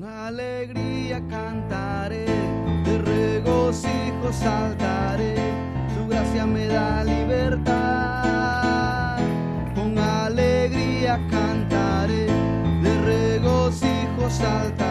Con alegría cantaré, de regocijo saltaré, su gracia me da libertad. Con alegría cantaré, de regocijo saltaré.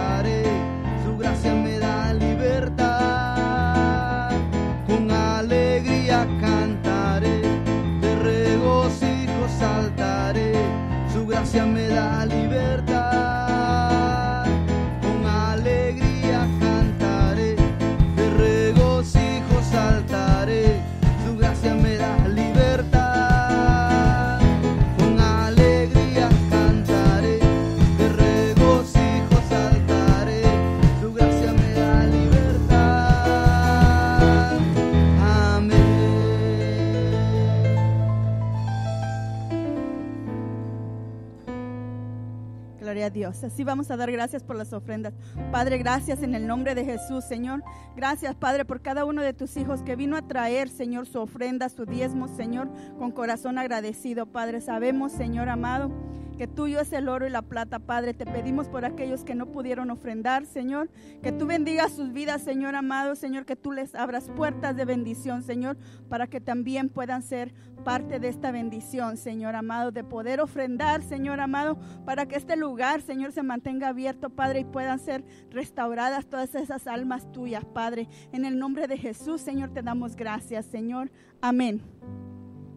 Dios. Así vamos a dar gracias por las ofrendas. Padre, gracias en el nombre de Jesús, Señor. Gracias, Padre, por cada uno de tus hijos que vino a traer, Señor, su ofrenda, su diezmo, Señor, con corazón agradecido, Padre. Sabemos, Señor amado que tuyo es el oro y la plata, Padre. Te pedimos por aquellos que no pudieron ofrendar, Señor, que tú bendigas sus vidas, Señor amado, Señor, que tú les abras puertas de bendición, Señor, para que también puedan ser parte de esta bendición, Señor amado, de poder ofrendar, Señor amado, para que este lugar, Señor, se mantenga abierto, Padre, y puedan ser restauradas todas esas almas tuyas, Padre. En el nombre de Jesús, Señor, te damos gracias, Señor. Amén.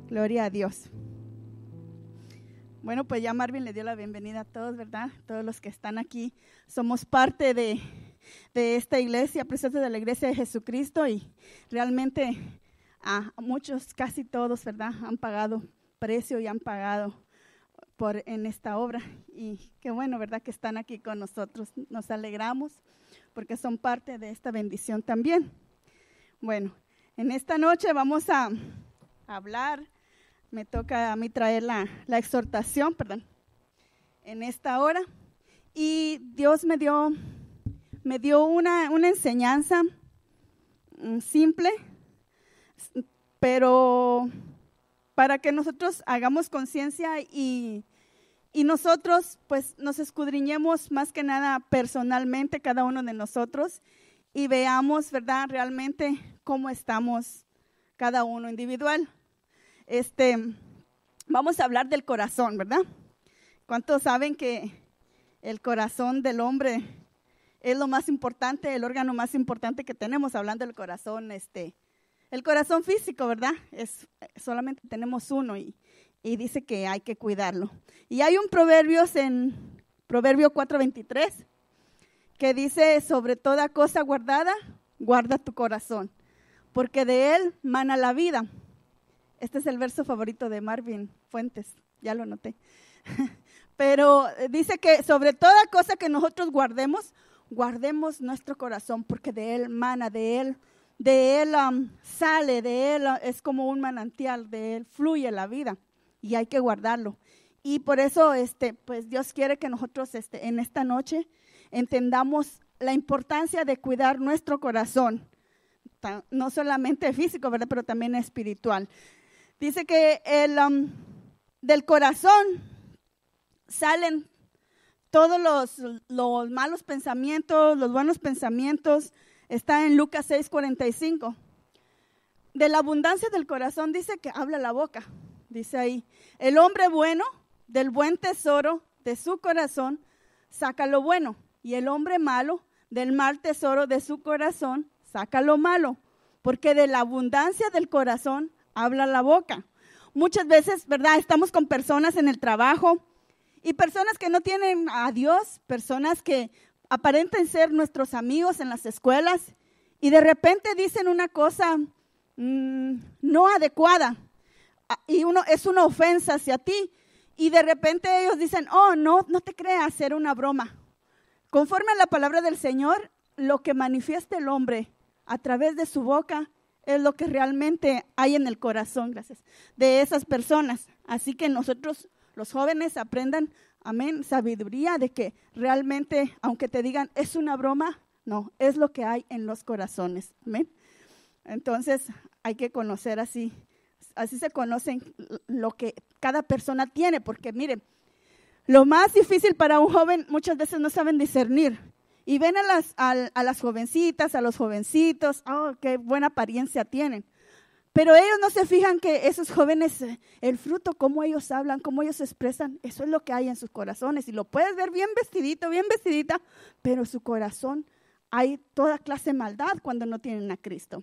Gloria a Dios. Bueno, pues ya Marvin le dio la bienvenida a todos, ¿verdad? Todos los que están aquí. Somos parte de, esta iglesia, presencia de la iglesia de Jesucristo y realmente a muchos, casi todos, ¿verdad? Han pagado precio y han pagado por, en esta obra. Y qué bueno, ¿verdad? Que están aquí con nosotros. Nos alegramos porque son parte de esta bendición también. Bueno, en esta noche vamos a hablar me toca a mí traer la, exhortación, perdón, en esta hora. Y Dios me dio, me dio una, enseñanza mm, simple, pero para que nosotros hagamos conciencia y, nosotros pues nos escudriñemos más que nada personalmente cada uno de nosotros y veamos, ¿verdad? Realmente cómo estamos cada uno individual este, vamos a hablar del corazón, ¿verdad? ¿Cuántos saben que el corazón del hombre es lo más importante, el órgano más importante que tenemos, hablando del corazón, este, el corazón físico, ¿verdad? Es, solamente tenemos uno y, y dice que hay que cuidarlo. Y hay un proverbio en Proverbio 4:23 que dice, sobre toda cosa guardada, guarda tu corazón, porque de él mana la vida. Este es el verso favorito de Marvin Fuentes, ya lo noté. Pero eh, dice que sobre toda cosa que nosotros guardemos, guardemos nuestro corazón, porque de él mana, de él, de él um, sale, de él uh, es como un manantial, de él fluye la vida y hay que guardarlo. Y por eso, este, pues Dios quiere que nosotros este, en esta noche entendamos la importancia de cuidar nuestro corazón, no solamente físico, ¿verdad? Pero también espiritual. Dice que el, um, del corazón salen todos los, los, malos pensamientos, los buenos pensamientos. Está en Lucas 45. De la abundancia del corazón dice que habla la boca. Dice ahí, el hombre bueno del buen tesoro de su corazón saca lo bueno y el hombre malo del mal tesoro de su corazón saca lo malo, porque de la abundancia del corazón habla la boca. Muchas veces, ¿verdad? Estamos con personas en el trabajo y personas que no tienen a Dios, personas que aparenten ser nuestros amigos en las escuelas y de repente dicen una cosa mm, no adecuada ah, y uno es una ofensa hacia ti y de repente ellos dicen, "Oh, no, no te creas, hacer una broma." Conforme a la palabra del Señor, lo que manifiesta el hombre a través de su boca es lo que realmente hay en el corazón, gracias, de esas personas. Así que nosotros, los jóvenes, aprendan, amén, sabiduría de que realmente, aunque te digan es una broma, no, es lo que hay en los corazones, amén. Entonces hay que conocer así, así se conocen lo que cada persona tiene, porque miren, lo más difícil para un joven muchas veces no saben discernir y ven a las, a, las jovencitas, a los jovencitos, oh, qué buena apariencia tienen. Pero ellos no se fijan que esos jóvenes, el fruto, cómo ellos hablan, cómo ellos expresan, eso es lo que hay en sus corazones. Y lo puedes ver bien vestidito, bien vestidita, pero su corazón hay toda clase de maldad cuando no tienen a Cristo.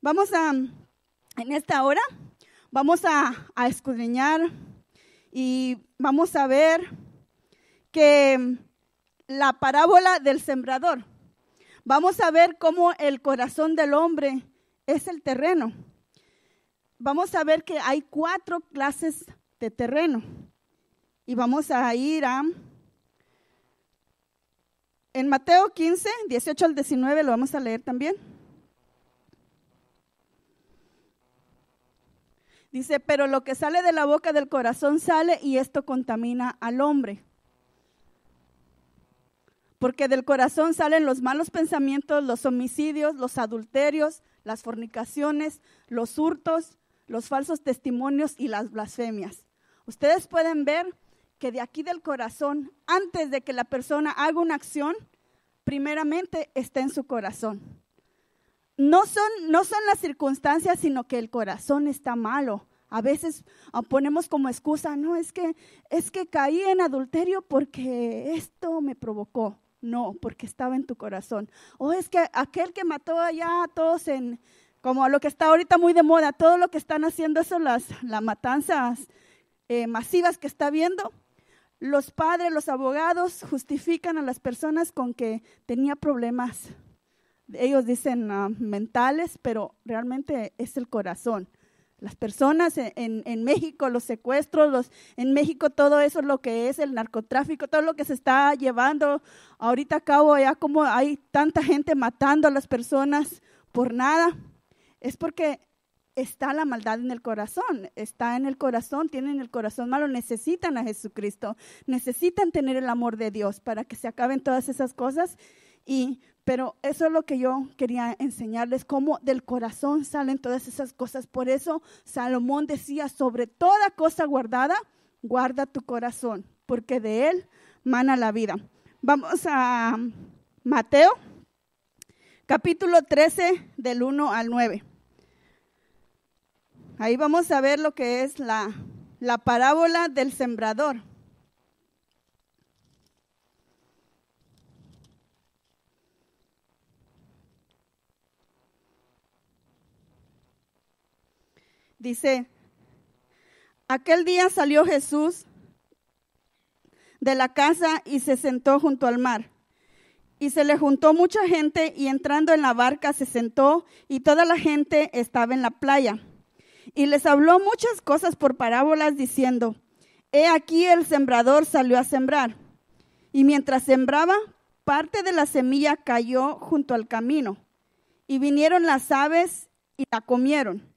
Vamos a, en esta hora, vamos a, a escudriñar y vamos a ver que la parábola del sembrador. Vamos a ver cómo el corazón del hombre es el terreno. Vamos a ver que hay cuatro clases de terreno. Y vamos a ir a... En Mateo 15, 18 al 19 lo vamos a leer también. Dice, pero lo que sale de la boca del corazón sale y esto contamina al hombre porque del corazón salen los malos pensamientos, los homicidios, los adulterios, las fornicaciones, los hurtos, los falsos testimonios y las blasfemias. Ustedes pueden ver que de aquí del corazón, antes de que la persona haga una acción, primeramente está en su corazón. No son, no son las circunstancias, sino que el corazón está malo. A veces ah, ponemos como excusa, no, es que, es que caí en adulterio porque esto me provocó. No, porque estaba en tu corazón. O es que aquel que mató allá a todos en, como lo que está ahorita muy de moda, todo lo que están haciendo, son las, matanzas eh, masivas que está viendo, los padres, los abogados justifican a las personas con que tenía problemas. Ellos dicen ah, mentales, pero realmente es el corazón las personas en, México, los secuestros, los, en México todo eso lo que es el narcotráfico, todo lo que se está llevando ahorita a cabo, ya como hay tanta gente matando a las personas por nada, es porque está la maldad en el corazón, está en el corazón, tienen el corazón malo, necesitan a Jesucristo, necesitan tener el amor de Dios para que se acaben todas esas cosas. Y pero eso es lo que yo quería enseñarles, cómo del corazón salen todas esas cosas. Por eso Salomón decía, sobre toda cosa guardada, guarda tu corazón, porque de él mana la vida. Vamos a Mateo, capítulo 13, del 1 al 9. Ahí vamos a ver lo que es la, la parábola del sembrador. Dice, aquel día salió Jesús de la casa y se sentó junto al mar. Y se le juntó mucha gente y entrando en la barca se sentó y toda la gente estaba en la playa. Y les habló muchas cosas por parábolas diciendo, He aquí el sembrador salió a sembrar. Y mientras sembraba, parte de la semilla cayó junto al camino. Y vinieron las aves y la comieron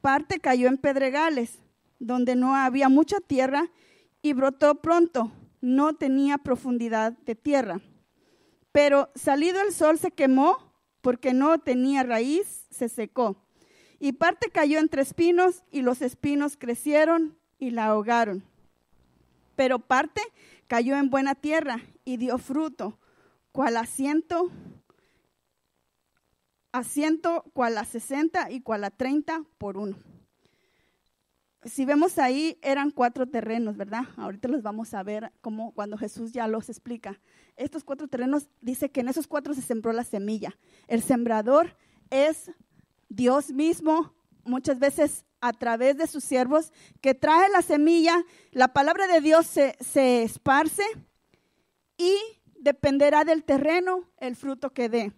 parte cayó en pedregales, donde no había mucha tierra, y brotó pronto, no tenía profundidad de tierra. Pero salido el sol se quemó, porque no tenía raíz, se secó. Y parte cayó entre espinos, y los espinos crecieron y la ahogaron. Pero parte cayó en buena tierra y dio fruto, cual asiento ciento cual a 60 y cual a 30 por uno. Si vemos ahí, eran cuatro terrenos, ¿verdad? Ahorita los vamos a ver como cuando Jesús ya los explica. Estos cuatro terrenos, dice que en esos cuatro se sembró la semilla. El sembrador es Dios mismo, muchas veces a través de sus siervos, que trae la semilla, la palabra de Dios se, se esparce y dependerá del terreno el fruto que dé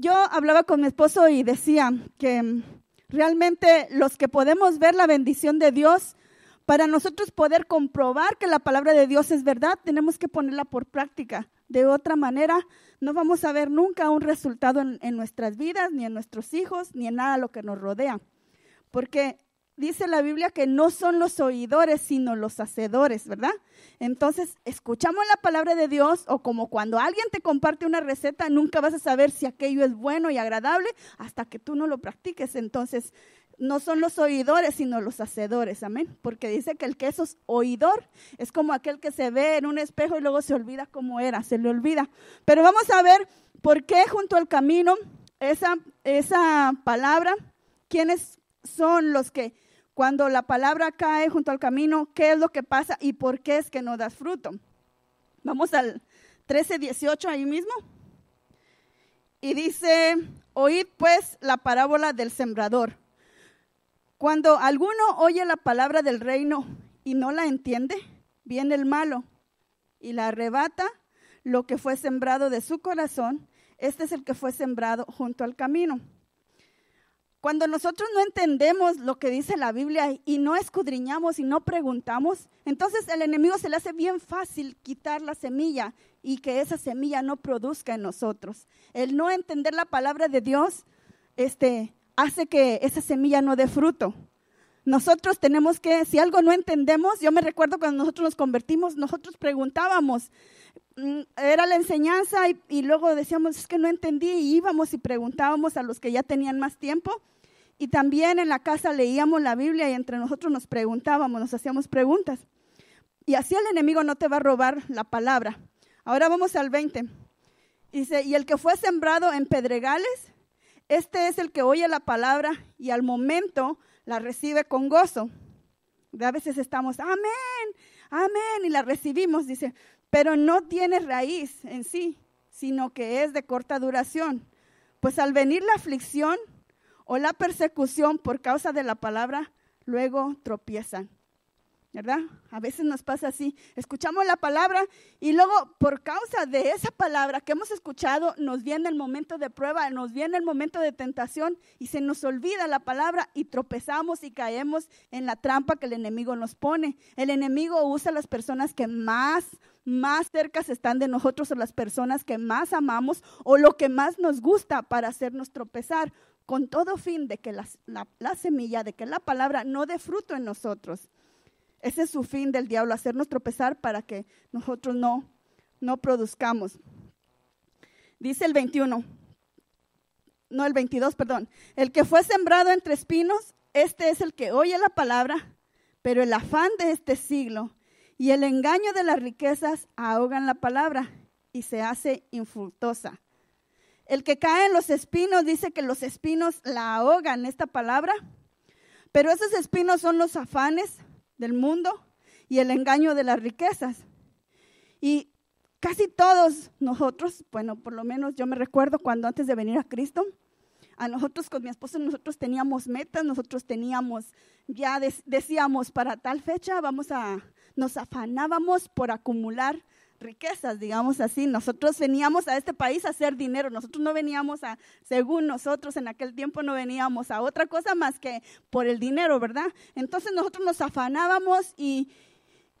yo hablaba con mi esposo y decía que mm, realmente los que podemos ver la bendición de Dios, para nosotros poder comprobar que la palabra de Dios es verdad, tenemos que ponerla por práctica. De otra manera, no vamos a ver nunca un resultado en, nuestras vidas, ni en nuestros hijos, ni en nada lo que nos rodea. Porque dice la Biblia que no son los oidores, sino los hacedores, ¿verdad? Entonces, escuchamos la palabra de Dios o como cuando alguien te comparte una receta, nunca vas a saber si aquello es bueno y agradable hasta que tú no lo practiques. Entonces, no son los oidores, sino los hacedores, amén. Porque dice que el que es oidor es como aquel que se ve en un espejo y luego se olvida cómo era, se le olvida. Pero vamos a ver por qué junto al camino esa, esa palabra, quiénes son los que cuando la palabra cae junto al camino, ¿qué es lo que pasa y por qué es que no das fruto? Vamos al 13, 18 ahí mismo. Y dice, oíd pues la parábola del sembrador. Cuando alguno oye la palabra del reino y no la entiende, viene el malo y la arrebata lo que fue sembrado de su corazón. Este es el que fue sembrado junto al camino. Cuando nosotros no entendemos lo que dice la Biblia y no escudriñamos y no preguntamos, entonces el enemigo se le hace bien fácil quitar la semilla y que esa semilla no produzca en nosotros. El no entender la palabra de Dios este, hace que esa semilla no dé fruto. Nosotros tenemos que, si algo no entendemos, yo me recuerdo cuando nosotros nos convertimos, nosotros preguntábamos, mm, era la enseñanza y, luego decíamos, es que no entendí, y íbamos y preguntábamos a los que ya tenían más tiempo. Y también en la casa leíamos la Biblia y entre nosotros nos preguntábamos, nos hacíamos preguntas. Y así el enemigo no te va a robar la palabra. Ahora vamos al 20. Dice, y el que fue sembrado en pedregales, este es el que oye la palabra y al momento la recibe con gozo. A veces estamos, amén, amén, y la recibimos, dice, pero no tiene raíz en sí, sino que es de corta duración. Pues al venir la aflicción o la persecución por causa de la palabra, luego tropiezan. ¿verdad? A veces nos pasa así, escuchamos la palabra y luego por causa de esa palabra que hemos escuchado nos viene el momento de prueba, nos viene el momento de tentación y se nos olvida la palabra y tropezamos y caemos en la trampa que el enemigo nos pone. El enemigo usa las personas que más más cercas están de nosotros o las personas que más amamos o lo que más nos gusta para hacernos tropezar, con todo fin de que la semilla, de que la palabra no dé fruto en nosotros. Ese es su fin del diablo, hacernos tropezar para que nosotros no, no produzcamos. Dice el 21, no el 22, perdón. El que fue sembrado entre espinos, este es el que oye la palabra, pero el afán de este siglo y el engaño de las riquezas ahogan la palabra y se hace infructuosa. El que cae en los espinos dice que los espinos la ahogan, esta palabra, pero esos espinos son los afanes, del mundo y el engaño de las riquezas. Y casi todos nosotros, bueno, por lo menos yo me recuerdo cuando antes de venir a Cristo, a nosotros con mi esposo, nosotros teníamos metas, nosotros teníamos, ya decíamos, para tal fecha vamos a, nos afanábamos por acumular riquezas, digamos así. Nosotros veníamos a este país a hacer dinero, nosotros no veníamos a, según nosotros en aquel tiempo no veníamos a otra cosa más que por el dinero, ¿verdad? Entonces nosotros nos afanábamos y,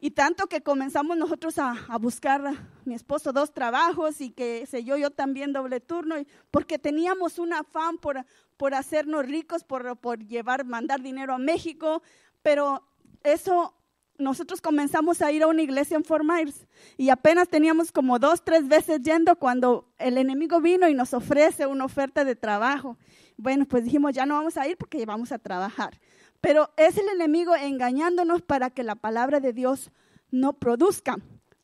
y tanto que comenzamos nosotros a, buscar a mi esposo dos trabajos y que sé yo, yo también doble turno, porque teníamos un afán por, por hacernos ricos, por, por llevar, mandar dinero a México, pero eso nosotros comenzamos a ir a una iglesia en Fort Myers y apenas teníamos como dos, tres veces yendo cuando el enemigo vino y nos ofrece una oferta de trabajo. Bueno, pues dijimos, ya no vamos a ir porque vamos a trabajar. Pero es el enemigo engañándonos para que la palabra de Dios no produzca.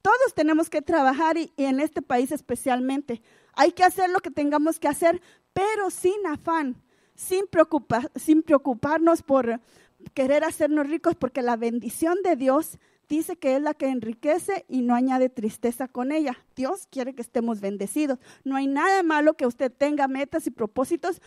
Todos tenemos que trabajar y, en este país especialmente. Hay que hacer lo que tengamos que hacer, pero sin afán, sin, sin preocuparnos por, querer hacernos ricos porque la bendición de Dios dice que es la que enriquece y no añade tristeza con ella. Dios quiere que estemos bendecidos. No hay nada malo que usted tenga metas y propósitos.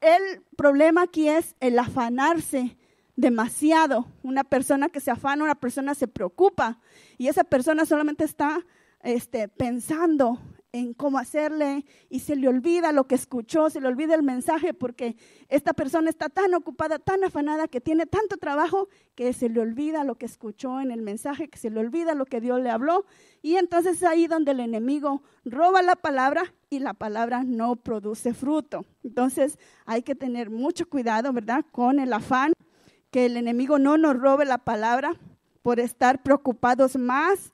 El problema aquí es el afanarse demasiado. Una persona que se afana, una persona se preocupa y esa persona solamente está este, pensando en cómo hacerle y se le olvida lo que escuchó, se le olvida el mensaje porque esta persona está tan ocupada, tan afanada, que tiene tanto trabajo que se le olvida lo que escuchó en el mensaje, que se le olvida lo que Dios le habló. Y entonces es ahí donde el enemigo roba la palabra y la palabra no produce fruto. Entonces hay que tener mucho cuidado, ¿verdad? Con el afán, que el enemigo no nos robe la palabra por estar preocupados más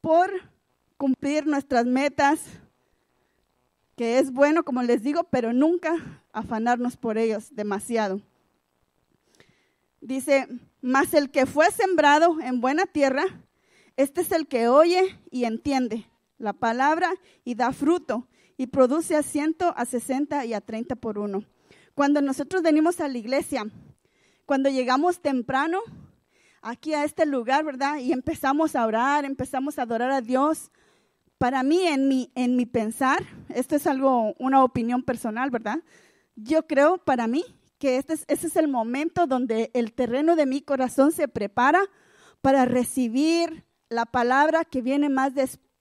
por cumplir nuestras metas, que es bueno, como les digo, pero nunca afanarnos por ellos demasiado. Dice, mas el que fue sembrado en buena tierra, este es el que oye y entiende la palabra y da fruto y produce a ciento, a sesenta y a treinta por uno. Cuando nosotros venimos a la iglesia, cuando llegamos temprano aquí a este lugar, ¿verdad? Y empezamos a orar, empezamos a adorar a Dios, para mí, en mi, en mi pensar, esto es algo, una opinión personal, ¿verdad? Yo creo para mí que este es, es el momento donde el terreno de mi corazón se prepara para recibir la palabra que viene más,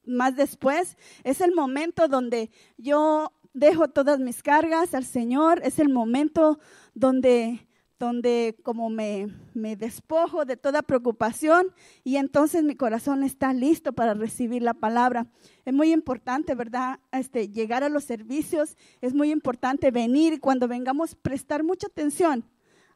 más después. Es el momento donde yo dejo todas mis cargas al Señor. Es el momento donde donde como me, despojo de toda preocupación y entonces mi corazón está listo para recibir la palabra. Es muy importante, ¿verdad? Este, llegar a los servicios, es muy importante venir y cuando vengamos prestar mucha atención,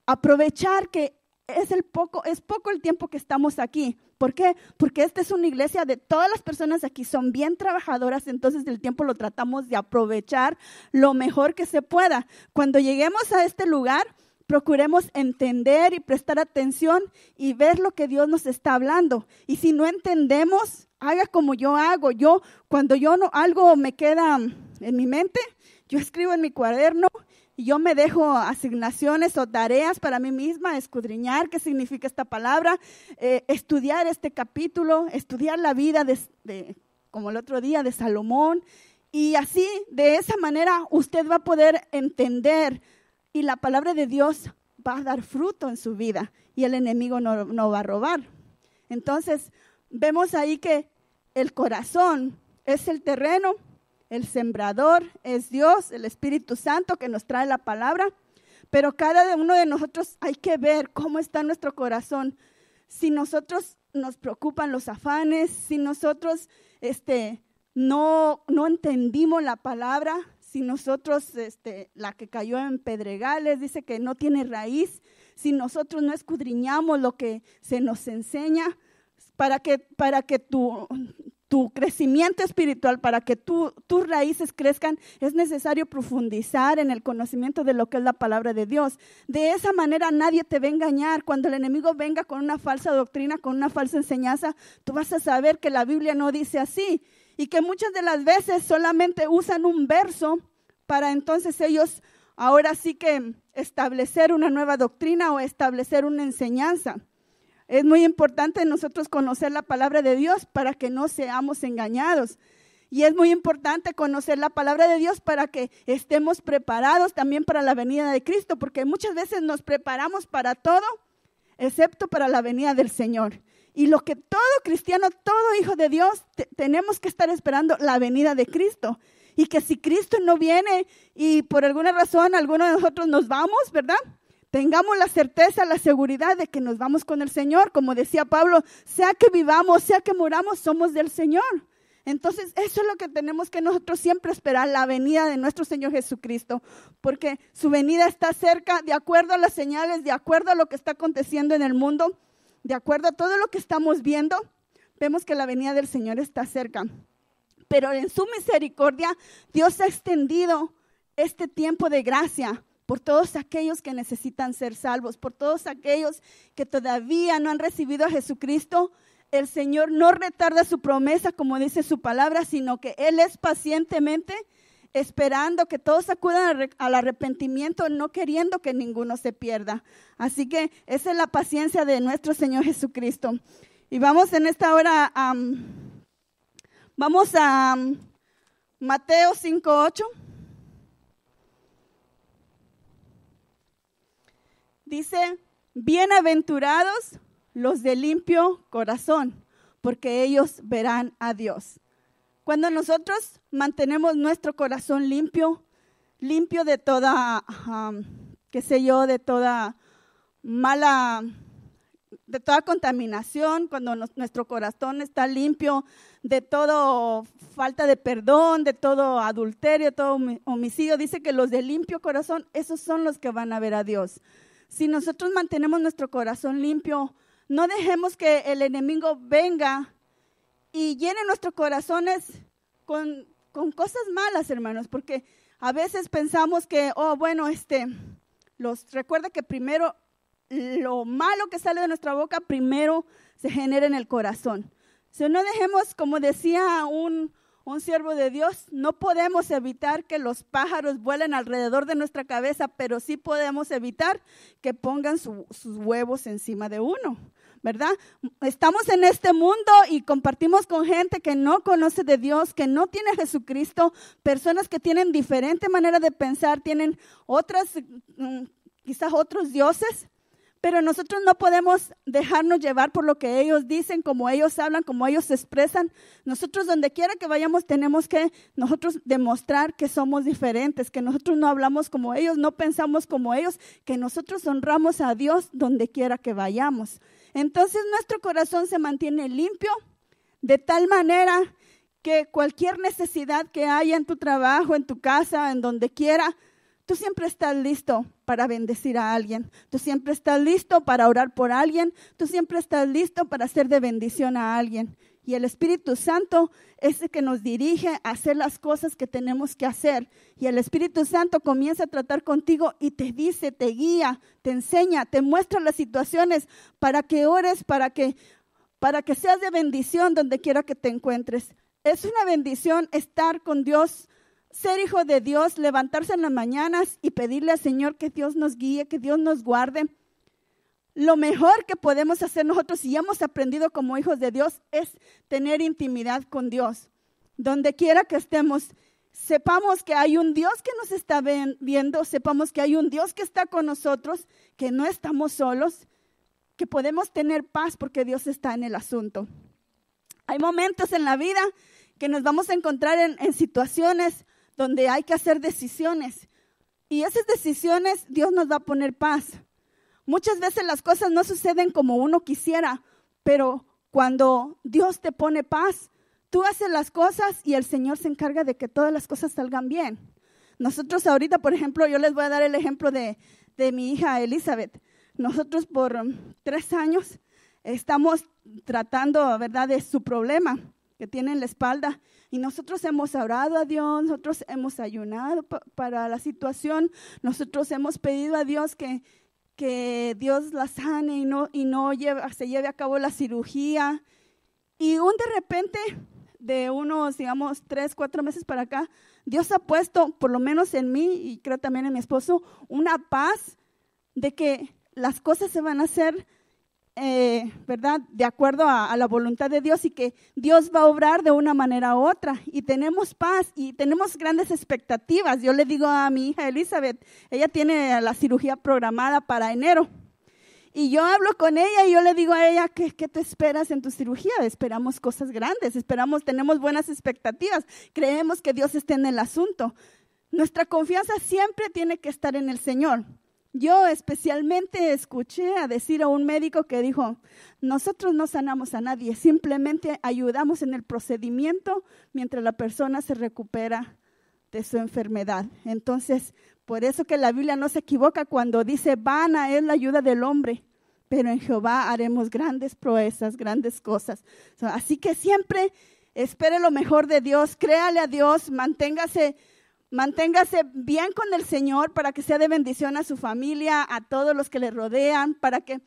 aprovechar que es, el poco, es poco el tiempo que estamos aquí. ¿Por qué? Porque esta es una iglesia de todas las personas aquí, son bien trabajadoras, entonces del tiempo lo tratamos de aprovechar lo mejor que se pueda. Cuando lleguemos a este lugar, procuremos entender y prestar atención y ver lo que Dios nos está hablando. Y si no entendemos, haga como yo hago. Yo, cuando yo no, algo me queda en mi mente, yo escribo en mi cuaderno y yo me dejo asignaciones o tareas para mí misma, escudriñar qué significa esta palabra, eh, estudiar este capítulo, estudiar la vida de, como el otro día, de Salomón. Y así, de esa manera, usted va a poder entender y la palabra de Dios va a dar fruto en su vida y el enemigo no, va a robar. Entonces, vemos ahí que el corazón es el terreno, el sembrador es Dios, el Espíritu Santo que nos trae la palabra, pero cada uno de nosotros hay que ver cómo está nuestro corazón. Si nosotros nos preocupan los afanes, si nosotros este, no, no entendimos la palabra, si nosotros, este, la que cayó en Pedregales, dice que no tiene raíz, si nosotros no escudriñamos lo que se nos enseña, para que, para que tu, tu crecimiento espiritual, para que tus raíces crezcan, es necesario profundizar en el conocimiento de lo que es la palabra de Dios. De esa manera nadie te va a engañar. Cuando el enemigo venga con una falsa doctrina, con una falsa enseñanza, tú vas a saber que la Biblia no dice así y que muchas de las veces solamente usan un verso para entonces ellos ahora sí que establecer una nueva doctrina o establecer una enseñanza. Es muy importante nosotros conocer la palabra de Dios para que no seamos engañados. Y es muy importante conocer la palabra de Dios para que estemos preparados también para la venida de Cristo, porque muchas veces nos preparamos para todo, excepto para la venida del Señor. Y lo que todo cristiano, todo hijo de Dios, tenemos que estar esperando la venida de Cristo. Y que si Cristo no viene y por alguna razón alguno de nosotros nos vamos, ¿verdad? Tengamos la certeza, la seguridad de que nos vamos con el Señor. Como decía Pablo, sea que vivamos, sea que muramos, somos del Señor. Entonces, eso es lo que tenemos que nosotros siempre esperar, la venida de nuestro Señor Jesucristo, porque su venida está cerca, de acuerdo a las señales, de acuerdo a lo que está aconteciendo en el mundo de acuerdo a todo lo que estamos viendo, vemos que la venida del Señor está cerca. Pero en su misericordia, Dios ha extendido este tiempo de gracia por todos aquellos que necesitan ser salvos, por todos aquellos que todavía no han recibido a Jesucristo. El Señor no retarda su promesa, como dice su palabra, sino que Él es pacientemente esperando que todos acudan al arrepentimiento, no queriendo que ninguno se pierda. Así que esa es la paciencia de nuestro Señor Jesucristo. Y vamos en esta hora a... Um, vamos a um, Mateo 5.8. Dice, bienaventurados los de limpio corazón, porque ellos verán a Dios. Cuando nosotros mantenemos nuestro corazón limpio, limpio de toda, qué sé yo, de toda mala, de toda contaminación, cuando nuestro corazón está limpio de todo falta de perdón, de todo adulterio, todo homicidio, dice que los de limpio corazón, esos son los que van a ver a Dios. Si nosotros mantenemos nuestro corazón limpio, no dejemos que el enemigo venga y llenen nuestros corazones con, con cosas malas, hermanos, porque a veces pensamos que, oh, bueno, este, los recuerda que primero lo malo que sale de nuestra boca primero se genera en el corazón. Si no dejemos, como decía un, un siervo de Dios, no podemos evitar que los pájaros vuelen alrededor de nuestra cabeza, pero sí podemos evitar que pongan sus huevos encima de uno. ¿verdad? Estamos en este mundo y compartimos con gente que no conoce de Dios, que no tiene a Jesucristo, personas que tienen diferente manera de pensar, tienen otras, mm, quizás otros dioses, pero nosotros no podemos dejarnos llevar por lo que ellos dicen, como ellos hablan, como ellos se expresan. Nosotros donde quiera que vayamos tenemos que nosotros demostrar que somos diferentes, que nosotros no hablamos como ellos, no pensamos como ellos, que nosotros honramos a Dios donde quiera que vayamos. Entonces nuestro corazón se mantiene limpio de tal manera que cualquier necesidad que haya en tu trabajo, en tu casa, en donde quiera, tú siempre estás listo para bendecir a alguien, tú siempre estás listo para orar por alguien, tú siempre estás listo para ser de bendición a alguien. Y el Espíritu Santo es el que nos dirige a hacer las cosas que tenemos que hacer. Y el Espíritu Santo comienza a tratar contigo y te dice, te guía, te enseña, te muestra las situaciones para que ores, para que, para que seas de bendición donde quiera que te encuentres. Es una bendición estar con Dios, ser hijo de Dios, levantarse en las mañanas y pedirle al Señor que Dios nos guíe, que Dios nos guarde lo mejor que podemos hacer nosotros y hemos aprendido como hijos de Dios es tener intimidad con Dios. Donde quiera que estemos, sepamos que hay un Dios que nos está viendo, sepamos que hay un Dios que está con nosotros, que no estamos solos, que podemos tener paz porque Dios está en el asunto. Hay momentos en la vida que nos vamos a encontrar en, en situaciones donde hay que hacer decisiones y esas decisiones Dios nos va a poner paz. Muchas veces las cosas no suceden como uno quisiera, pero cuando Dios te pone paz, tú haces las cosas y el Señor se encarga de que todas las cosas salgan bien. Nosotros ahorita, por ejemplo, yo les voy a dar el ejemplo de, mi hija Elizabeth. Nosotros por um, tres años estamos tratando, ¿verdad?, de su problema que tiene en la espalda. Y nosotros hemos orado a Dios, nosotros hemos ayunado para la situación, nosotros hemos pedido a Dios que, que Dios la sane y no, y no se lleve a cabo la cirugía. Y un de repente, de unos, digamos, tres, cuatro meses para acá, Dios ha puesto, por lo menos en mí y creo también en mi esposo, una paz de que las cosas se van a hacer eh, ¿verdad?, de acuerdo a, la voluntad de Dios y que Dios va a obrar de una manera u otra. Y tenemos paz y tenemos grandes expectativas. Yo le digo a mi hija Elizabeth, ella tiene la cirugía programada para enero. Y yo hablo con ella y yo le digo a ella, ¿qué, ¿qué, tú esperas en tu cirugía? Esperamos cosas grandes, esperamos, tenemos buenas expectativas, creemos que Dios esté en el asunto. Nuestra confianza siempre tiene que estar en el Señor. Yo especialmente escuché a decir a un médico que dijo, nosotros no sanamos a nadie, simplemente ayudamos en el procedimiento mientras la persona se recupera de su enfermedad. Entonces, por eso que la Biblia no se equivoca cuando dice, a es la ayuda del hombre, pero en Jehová haremos grandes proezas, grandes cosas. Así que siempre espere lo mejor de Dios, créale a Dios, manténgase Manténgase bien con el Señor para que sea de bendición a su familia, a todos los que le rodean, para que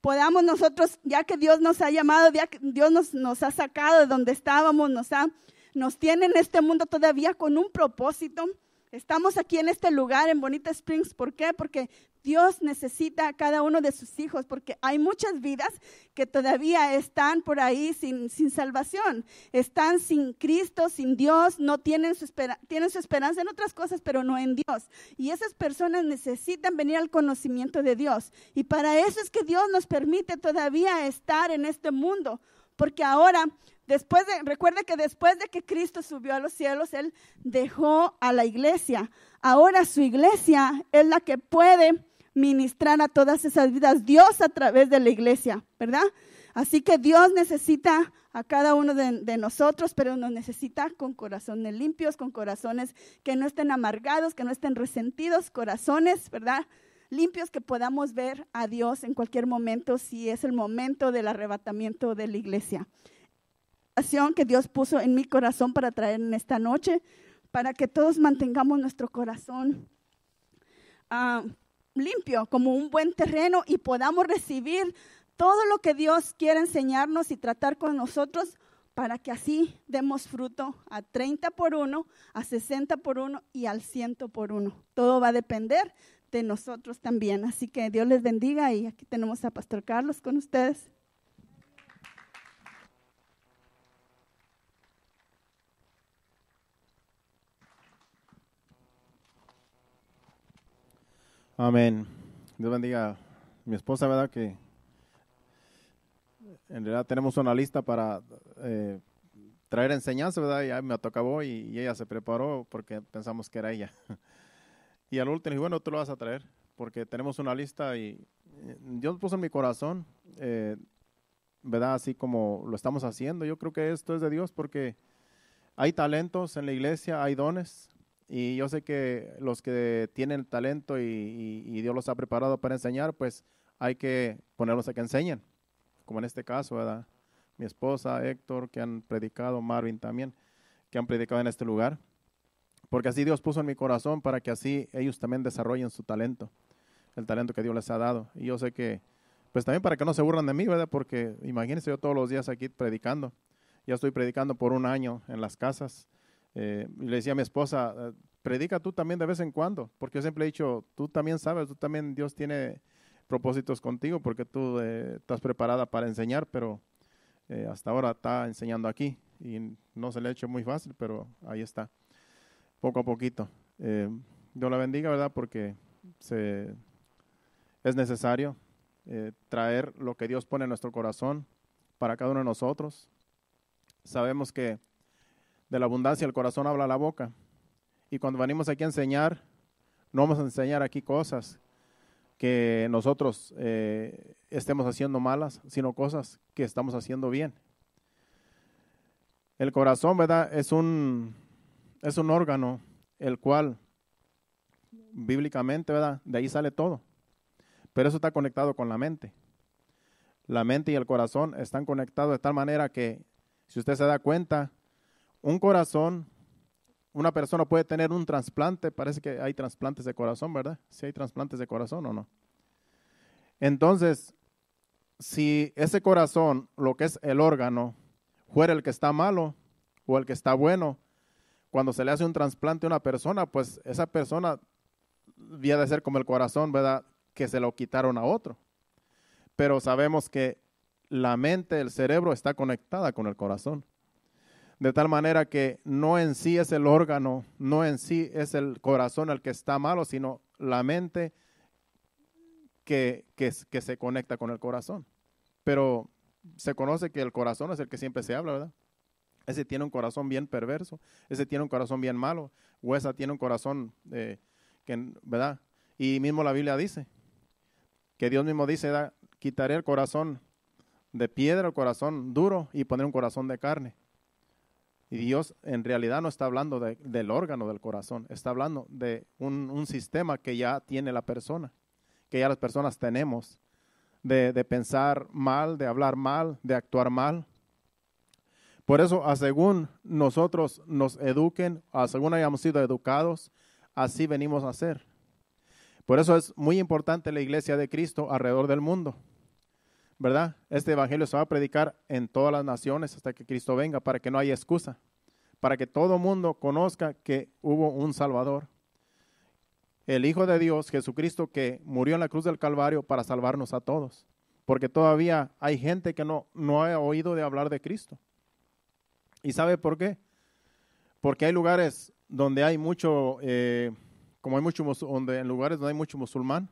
podamos nosotros, ya que Dios nos ha llamado, ya que Dios nos, nos ha sacado de donde estábamos, nos, ha, nos tiene en este mundo todavía con un propósito. Estamos aquí en este lugar, en Bonita Springs. ¿Por qué? Porque Dios necesita a cada uno de sus hijos porque hay muchas vidas que todavía están por ahí sin, sin salvación, están sin Cristo, sin Dios, no tienen su, espera, tienen su esperanza en otras cosas, pero no en Dios. Y esas personas necesitan venir al conocimiento de Dios. Y para eso es que Dios nos permite todavía estar en este mundo, porque ahora Después de, recuerda que después de que Cristo subió a los cielos, Él dejó a la iglesia. Ahora su iglesia es la que puede ministrar a todas esas vidas, Dios a través de la iglesia, ¿verdad? Así que Dios necesita a cada uno de, nosotros, pero nos necesita con corazones limpios, con corazones que no estén amargados, que no estén resentidos, corazones, ¿verdad? Limpios que podamos ver a Dios en cualquier momento, si es el momento del arrebatamiento de la iglesia. Acción que Dios puso en mi corazón para traer en esta noche, para que todos mantengamos nuestro corazón. Ah, limpio, como un buen terreno y podamos recibir todo lo que Dios quiere enseñarnos y tratar con nosotros para que así demos fruto a 30 por 1, a 60 por 1 y al 100 por 1. Todo va a depender de nosotros también. Así que Dios les bendiga y aquí tenemos a Pastor Carlos con ustedes. Amén. Dios bendiga. Mi esposa, ¿verdad? Que en realidad tenemos una lista para eh, traer enseñanza, ¿verdad? Ya me tocó y, ella se preparó porque pensamos que era ella. Y al último, bueno, tú lo vas a traer porque tenemos una lista y eh, Dios puso en mi corazón, eh, ¿verdad? Así como lo estamos haciendo. Yo creo que esto es de Dios porque hay talentos en la iglesia, hay dones, y yo sé que los que tienen talento y, Dios los ha preparado para enseñar, pues hay que ponerlos a que enseñen, como en este caso, ¿verdad? Mi esposa, Héctor, que han predicado, Marvin también, que han predicado en este lugar. Porque así Dios puso en mi corazón para que así ellos también desarrollen su talento, el talento que Dios les ha dado. Y yo sé que, pues también para que no se burran de mí, ¿verdad? Porque imagínense yo todos los días aquí predicando. Ya estoy predicando por un año en las casas eh, le decía a mi esposa, eh, predica tú también de vez en cuando, porque yo siempre he dicho, tú también sabes, tú también Dios tiene propósitos contigo, porque tú eh, estás preparada para enseñar, pero hasta ahora está enseñando aquí y no se le ha hecho muy fácil, pero ahí está, poco a poquito. Dios la bendiga, ¿verdad? Porque es necesario traer lo que Dios pone en nuestro corazón para cada uno de nosotros. Sabemos que de la abundancia el corazón habla la boca. Y cuando venimos aquí a enseñar, no vamos a enseñar aquí cosas que nosotros eh, estemos haciendo malas, sino cosas que estamos haciendo bien. El corazón, ¿verdad? Es un, es un órgano el cual, bíblicamente, ¿verdad? De ahí sale todo. Pero eso está conectado con la mente. La mente y el corazón están conectados de tal manera que, si usted se da cuenta, un corazón, una persona puede tener un trasplante, parece que hay trasplantes de corazón, ¿verdad? Si hay trasplantes de corazón o no. Entonces, si ese corazón, lo que es el órgano, fuera el que está malo o el que está bueno, cuando se le hace un trasplante a una persona, pues esa persona había de ser como el corazón, ¿verdad? Que se lo quitaron a otro. Pero sabemos que la mente, el cerebro está conectada con el corazón de tal manera que no en sí es el órgano, no en sí es el corazón el que está malo, sino la mente que, se conecta con el corazón. Pero se conoce que el corazón es el que siempre se habla, ¿verdad? Ese tiene un corazón bien perverso, ese tiene un corazón bien malo, o esa tiene un corazón, eh, ¿verdad? Y mismo la Biblia dice, que Dios mismo dice, quitaré el corazón de piedra, el corazón duro, y poner un corazón de carne. Y Dios en realidad no está hablando del órgano del corazón, está hablando de un, sistema que ya tiene la persona, que ya las personas tenemos, de, de pensar mal, de hablar mal, de actuar mal. Por eso, a según nosotros nos eduquen, a según hayamos sido educados, así venimos a ser. Por eso es muy importante la iglesia de Cristo alrededor del mundo. ¿verdad? Este evangelio se va a predicar en todas las naciones hasta que Cristo venga, para que no haya excusa, para que todo mundo conozca que hubo un Salvador. El Hijo de Dios, Jesucristo, que murió en la cruz del Calvario para salvarnos a todos. Porque todavía hay gente que no, no ha oído de hablar de Cristo. ¿Y sabe por qué? Porque hay lugares donde hay mucho, eh, como hay muchos, donde, en lugares donde hay mucho musulmán,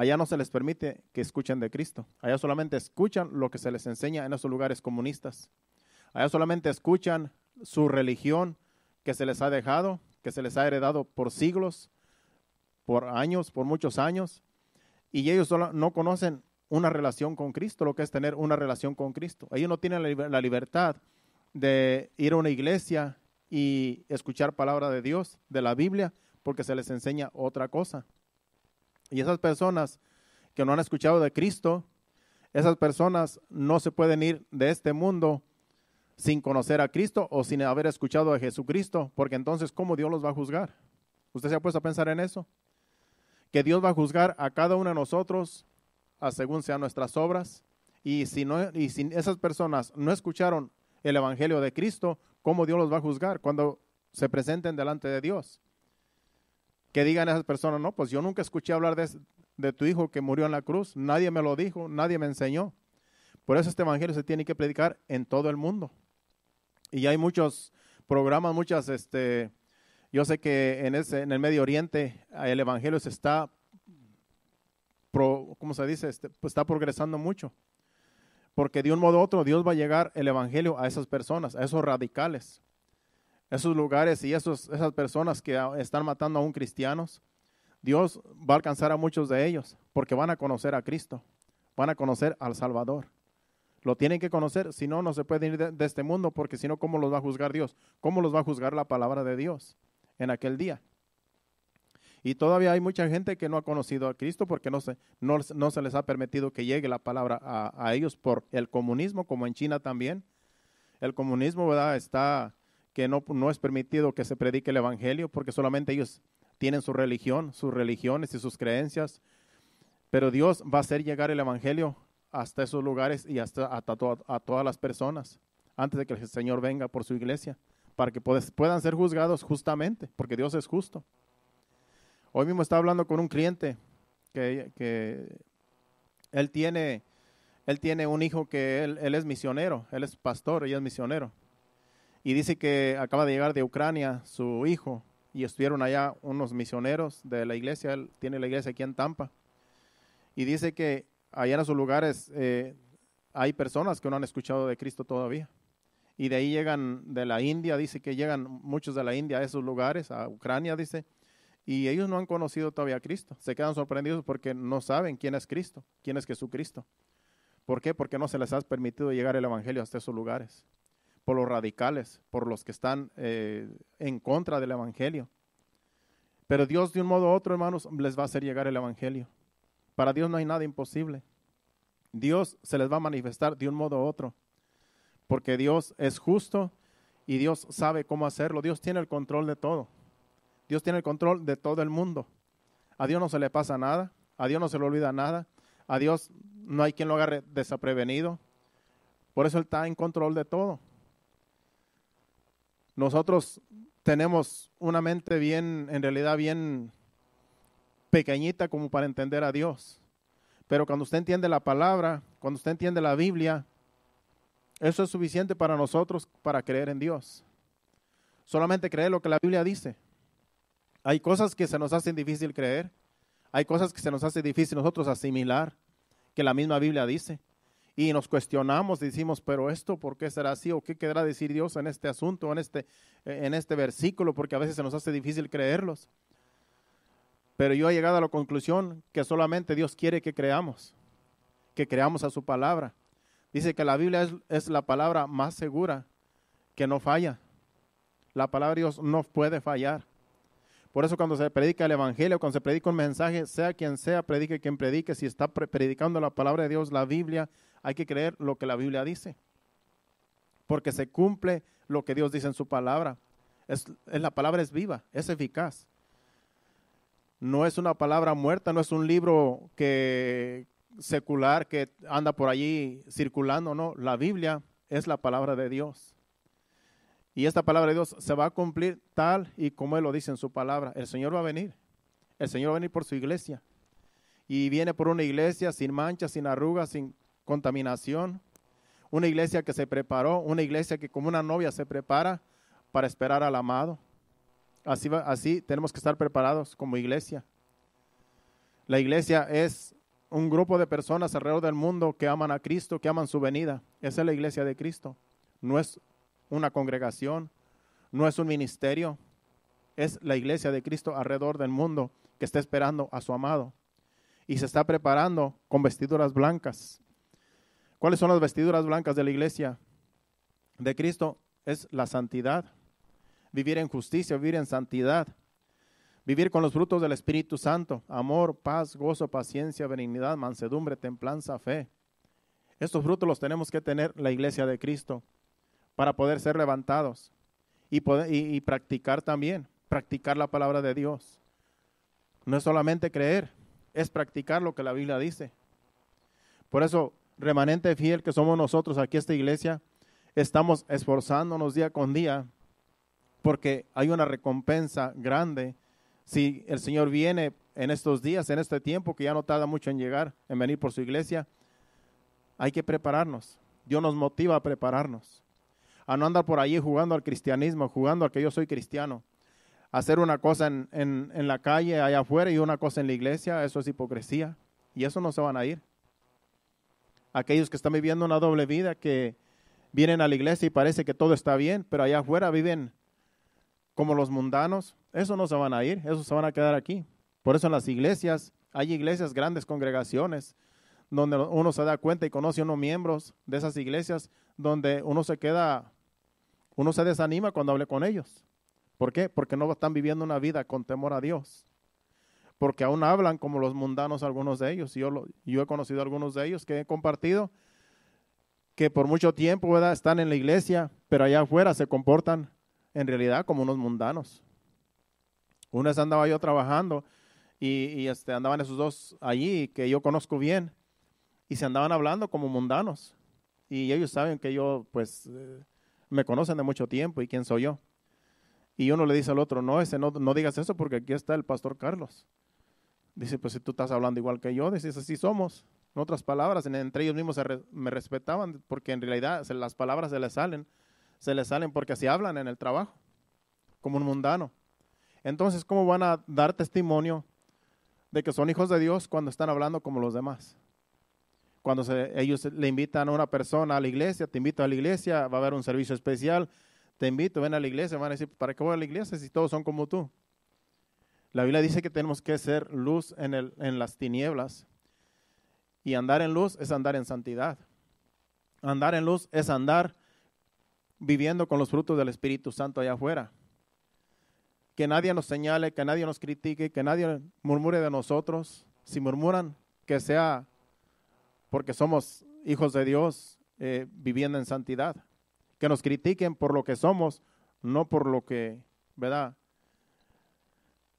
Allá no se les permite que escuchen de Cristo. Allá solamente escuchan lo que se les enseña en esos lugares comunistas. Allá solamente escuchan su religión que se les ha dejado, que se les ha heredado por siglos, por años, por muchos años. Y ellos no conocen una relación con Cristo, lo que es tener una relación con Cristo. Ellos no tienen la libertad de ir a una iglesia y escuchar palabra de Dios, de la Biblia, porque se les enseña otra cosa. Y esas personas que no han escuchado de Cristo, esas personas no se pueden ir de este mundo sin conocer a Cristo o sin haber escuchado a Jesucristo, porque entonces ¿cómo Dios los va a juzgar? ¿Usted se ha puesto a pensar en eso? Que Dios va a juzgar a cada uno de nosotros según sean nuestras obras. Y si, no, y si esas personas no escucharon el Evangelio de Cristo, ¿cómo Dios los va a juzgar cuando se presenten delante de Dios? que digan esas personas, no, pues yo nunca escuché hablar de, tu hijo que murió en la cruz, nadie me lo dijo, nadie me enseñó. Por eso este evangelio se tiene que predicar en todo el mundo. Y hay muchos programas, muchas, este, yo sé que en, ese, en el Medio Oriente eh, el evangelio se está, pro, ¿cómo se dice? Este, pues está progresando mucho. Porque de un modo u otro Dios va a llegar el evangelio a esas personas, a esos radicales esos lugares y esas personas que están matando a un cristianos, Dios va a alcanzar a muchos de ellos porque van a conocer a Cristo, van a conocer al Salvador. Lo tienen que conocer, si no, no se pueden ir de, este mundo porque si no, ¿cómo los va a juzgar Dios? ¿Cómo los va a juzgar la palabra de Dios en aquel día? Y todavía hay mucha gente que no ha conocido a Cristo porque no se, no, se les ha permitido que llegue la palabra a, a, ellos por el comunismo, como en China también. El comunismo ¿verdad? está que no, no es permitido que se predique el Evangelio porque solamente ellos tienen su religión, sus religiones y sus creencias. Pero Dios va a hacer llegar el Evangelio hasta esos lugares y hasta, a todas las personas antes de que el Señor venga por su iglesia, para que puedan ser juzgados justamente, porque Dios es justo. Hoy mismo estaba hablando con un cliente que, él, tiene, él tiene un hijo que él, él es misionero, él es pastor y es misionero. Y dice que acaba de llegar de Ucrania su hijo y estuvieron allá unos misioneros de la iglesia, él tiene la iglesia aquí en Tampa. Y dice que allá en esos lugares eh, hay personas que no han escuchado de Cristo todavía. Y de ahí llegan de la India, dice que llegan muchos de la India a esos lugares, a Ucrania, dice, y ellos no han conocido todavía a Cristo. Se quedan sorprendidos porque no saben quién es Cristo, quién es Jesucristo. ¿Por qué? Porque no se les ha permitido llegar el Evangelio hasta esos lugares por los radicales, por los que están eh, en contra del Evangelio. Pero Dios de un modo u otro, hermanos, les va a hacer llegar el Evangelio. Para Dios no hay nada imposible. Dios se les va a manifestar de un modo u otro. Porque Dios es justo y Dios sabe cómo hacerlo. Dios tiene el control de todo. Dios tiene el control de todo el mundo. A Dios no se le pasa nada. A Dios no se le olvida nada. A Dios no hay quien lo agarre desaprevenido. Por eso Él está en control de todo nosotros tenemos una mente bien, en realidad bien pequeñita como para entender a Dios. Pero cuando usted entiende la palabra, cuando usted entiende la Biblia, eso es suficiente para nosotros para creer en Dios. Solamente creer lo que la Biblia dice. Hay cosas que se nos hacen difícil creer, hay cosas que se nos hace difícil nosotros asimilar, que la misma Biblia dice y nos cuestionamos, decimos, pero esto, ¿por qué será así? ¿O qué querrá decir Dios en este asunto, en este, en este versículo? Porque a veces se nos hace difícil creerlos. Pero yo he llegado a la conclusión que solamente Dios quiere que creamos, que creamos a su palabra. Dice que la Biblia es, es la palabra más segura, que no falla. La palabra de Dios no puede fallar. Por eso cuando se predica el Evangelio, cuando se predica un mensaje, sea quien sea, predique quien predique, si está predicando la palabra de Dios, la Biblia hay que creer lo que la Biblia dice, porque se cumple lo que Dios dice en su palabra. Es, la palabra es viva, es eficaz. No es una palabra muerta, no es un libro que secular que anda por allí circulando, no. La Biblia es la palabra de Dios. Y esta palabra de Dios se va a cumplir tal y como Él lo dice en su palabra. El Señor va a venir. El Señor va a venir por su iglesia. Y viene por una iglesia sin manchas, sin arrugas, sin contaminación, una iglesia que se preparó, una iglesia que como una novia se prepara para esperar al amado. Así, así tenemos que estar preparados como iglesia. La iglesia es un grupo de personas alrededor del mundo que aman a Cristo, que aman su venida. Esa es la iglesia de Cristo. No es una congregación, no es un ministerio. Es la iglesia de Cristo alrededor del mundo que está esperando a su amado y se está preparando con vestiduras blancas. ¿Cuáles son las vestiduras blancas de la iglesia de Cristo? Es la santidad. Vivir en justicia, vivir en santidad. Vivir con los frutos del Espíritu Santo. Amor, paz, gozo, paciencia, benignidad, mansedumbre, templanza, fe. Estos frutos los tenemos que tener la iglesia de Cristo para poder ser levantados y, practicar también, practicar la palabra de Dios. No es solamente creer, es practicar lo que la Biblia dice. Por eso remanente fiel que somos nosotros aquí, esta iglesia, estamos esforzándonos día con día porque hay una recompensa grande si el Señor viene en estos días, en este tiempo, que ya no tarda mucho en llegar, en venir por su iglesia, hay que prepararnos. Dios nos motiva a prepararnos, a no andar por allí jugando al cristianismo, jugando a que yo soy cristiano. Hacer una cosa en, en la calle, allá afuera, y una cosa en la iglesia, eso es hipocresía. Y eso no se van a ir aquellos que están viviendo una doble vida, que vienen a la iglesia y parece que todo está bien, pero allá afuera viven como los mundanos, esos no se van a ir, esos se van a quedar aquí. Por eso en las iglesias, hay iglesias, grandes congregaciones, donde uno se da cuenta y conoce unos miembros de esas iglesias, donde uno se queda, uno se desanima cuando hable con ellos. ¿Por qué? Porque no están viviendo una vida con temor a Dios porque aún hablan como los mundanos algunos de ellos. Yo, lo, yo he conocido algunos de ellos que he compartido, que por mucho tiempo están en la iglesia, pero allá afuera se comportan en realidad como unos mundanos. Una vez andaba yo trabajando y, este, andaban esos dos allí, que yo conozco bien, y se andaban hablando como mundanos. Y ellos saben que yo, pues, eh, me conocen de mucho tiempo y quién soy yo. Y uno le dice al otro, no, ese no, no digas eso porque aquí está el pastor Carlos. Dice, pues si tú estás hablando igual que yo, dices, así somos. En otras palabras, entre ellos mismos me respetaban porque en realidad las palabras se les salen, se les salen porque así hablan en el trabajo, como un mundano. Entonces, ¿cómo van a dar testimonio de que son hijos de Dios cuando están hablando como los demás? Cuando se, ellos le invitan a una persona a la iglesia, te invito a la iglesia, va a haber un servicio especial, te invito, ven a la iglesia, van a decir, ¿para qué voy a la iglesia si todos son como tú? La Biblia dice que tenemos que ser luz en, el, en las tinieblas. Y andar en luz es andar en santidad. Andar en luz es andar viviendo con los frutos del Espíritu Santo allá afuera. Que nadie nos señale, que nadie nos critique, que nadie murmure de nosotros. Si murmuran, que sea porque somos hijos de Dios eh, viviendo en santidad. Que nos critiquen por lo que somos, no por lo que, ¿verdad?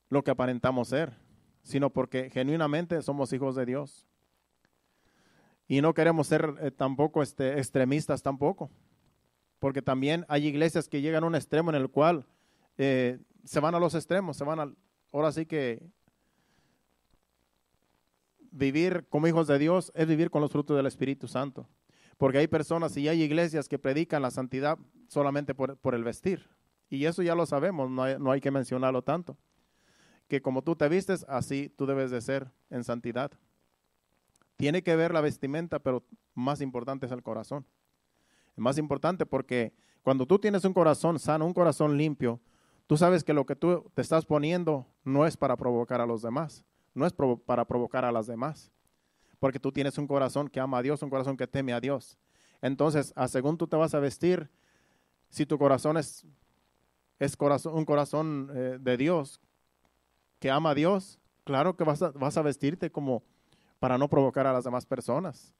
lo que aparentamos ser, sino porque genuinamente somos hijos de Dios. Y no queremos ser eh, tampoco este, extremistas tampoco, porque también hay iglesias que llegan a un extremo en el cual eh, se van a los extremos, se van ahora sí que vivir como hijos de Dios es vivir con los frutos del Espíritu Santo. Porque hay personas y hay iglesias que predican la santidad solamente por, el vestir. Y eso ya lo sabemos, no no hay que mencionarlo tanto que como tú te vistes, así tú debes de ser en santidad. Tiene que ver la vestimenta, pero más importante es el corazón. más importante porque cuando tú tienes un corazón sano, un corazón limpio, tú sabes que lo que tú te estás poniendo no es para provocar a los demás, no es para provocar a las demás, porque tú tienes un corazón que ama a Dios, un corazón que teme a Dios. Entonces, según tú te vas a vestir, si tu corazón es, es corazón, un corazón eh, de Dios, que ama a Dios, claro que vas a, vestirte como para no provocar a las demás personas.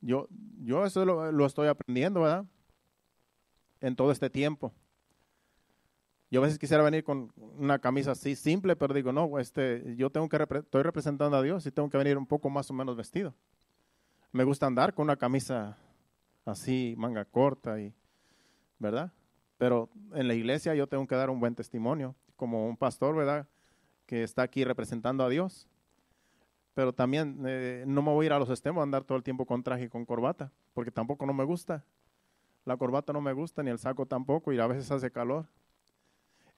Yo, yo eso lo, estoy aprendiendo, ¿verdad? En todo este tiempo. Yo a veces quisiera venir con una camisa así simple, pero digo, no, este, yo tengo que estoy representando a Dios y tengo que venir un poco más o menos vestido. Me gusta andar con una camisa así, manga corta y, ¿verdad? Pero en la iglesia yo tengo que dar un buen testimonio como un pastor, ¿verdad? Que está aquí representando a Dios. Pero también eh, no me voy a ir a los extremos a andar todo el tiempo con traje y con corbata, porque tampoco no me gusta. La corbata no me gusta, ni el saco tampoco, y a veces hace calor.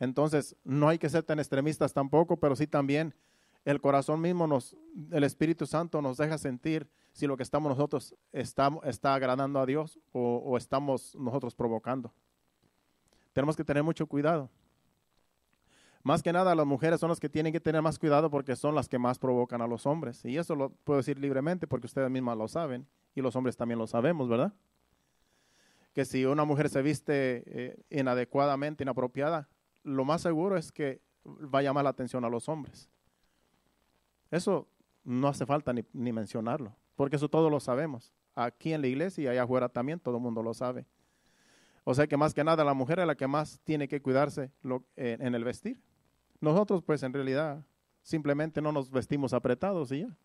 Entonces, no hay que ser tan extremistas tampoco, pero sí también el corazón mismo nos, el Espíritu Santo nos deja sentir si lo que estamos nosotros está, está agradando a Dios o estamos nosotros provocando. Tenemos que tener mucho cuidado. Más que nada, las mujeres son las que tienen que tener más cuidado porque son las que más provocan a los hombres. Y eso lo puedo decir libremente porque ustedes mismas lo saben y los hombres también lo sabemos, ¿verdad? Que si una mujer se viste eh, inadecuadamente, inapropiada, lo más seguro es que va a llamar la atención a los hombres. Eso no hace falta ni, mencionarlo, porque eso todos lo sabemos. Aquí en la iglesia y allá afuera también todo el mundo lo sabe. O sea que más que nada la mujer es la que más tiene que cuidarse eh, en el vestir. Nosotros pues en realidad simplemente no nos vestimos apretados y ya,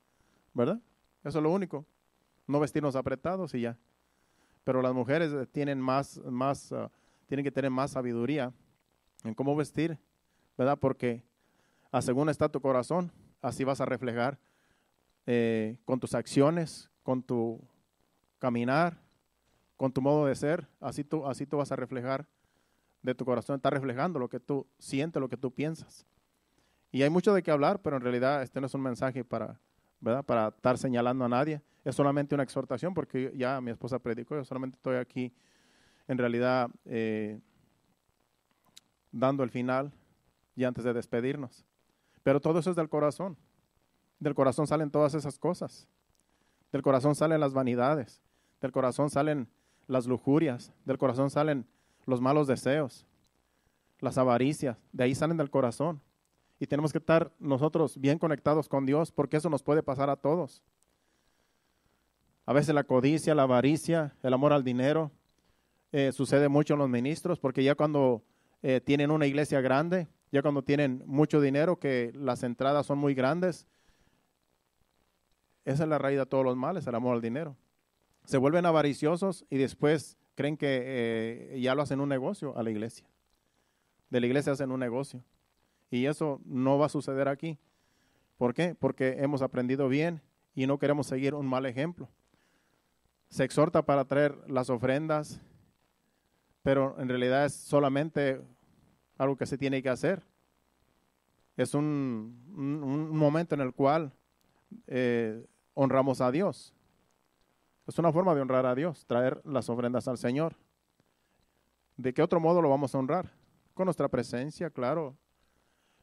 ¿verdad? Eso es lo único, no vestirnos apretados y ya. Pero las mujeres eh, tienen más, más, ah, tienen que tener más sabiduría en cómo vestir, ¿verdad? Porque ah, según está tu corazón, así vas a reflejar eh, con tus acciones, con tu caminar, con tu modo de ser, así tú, así tú vas a reflejar de tu corazón está reflejando lo que tú sientes, lo que tú piensas. Y hay mucho de qué hablar, pero en realidad este no es un mensaje para, ¿verdad? para estar señalando a nadie. Es solamente una exhortación, porque ya mi esposa predicó, yo solamente estoy aquí en realidad eh, dando el final y antes de despedirnos. Pero todo eso es del corazón. Del corazón salen todas esas cosas. Del corazón salen las vanidades. Del corazón salen las lujurias. Del corazón salen los malos deseos, las avaricias, de ahí salen del corazón. Y tenemos que estar nosotros bien conectados con Dios porque eso nos puede pasar a todos. A veces la codicia, la avaricia, el amor al dinero, eh, sucede mucho en los ministros porque ya cuando eh, tienen una iglesia grande, ya cuando tienen mucho dinero, que las entradas son muy grandes, esa es la raíz de todos los males, el amor al dinero. Se vuelven avariciosos y después creen que eh, ya lo hacen un negocio a la iglesia. De la iglesia hacen un negocio. Y eso no va a suceder aquí. ¿Por qué? Porque hemos aprendido bien y no queremos seguir un mal ejemplo. Se exhorta para traer las ofrendas, pero en realidad es solamente algo que se tiene que hacer. Es un, momento en el cual eh, honramos a Dios. Es una forma de honrar a Dios, traer las ofrendas al Señor. ¿De qué otro modo lo vamos a honrar? Con nuestra presencia, claro,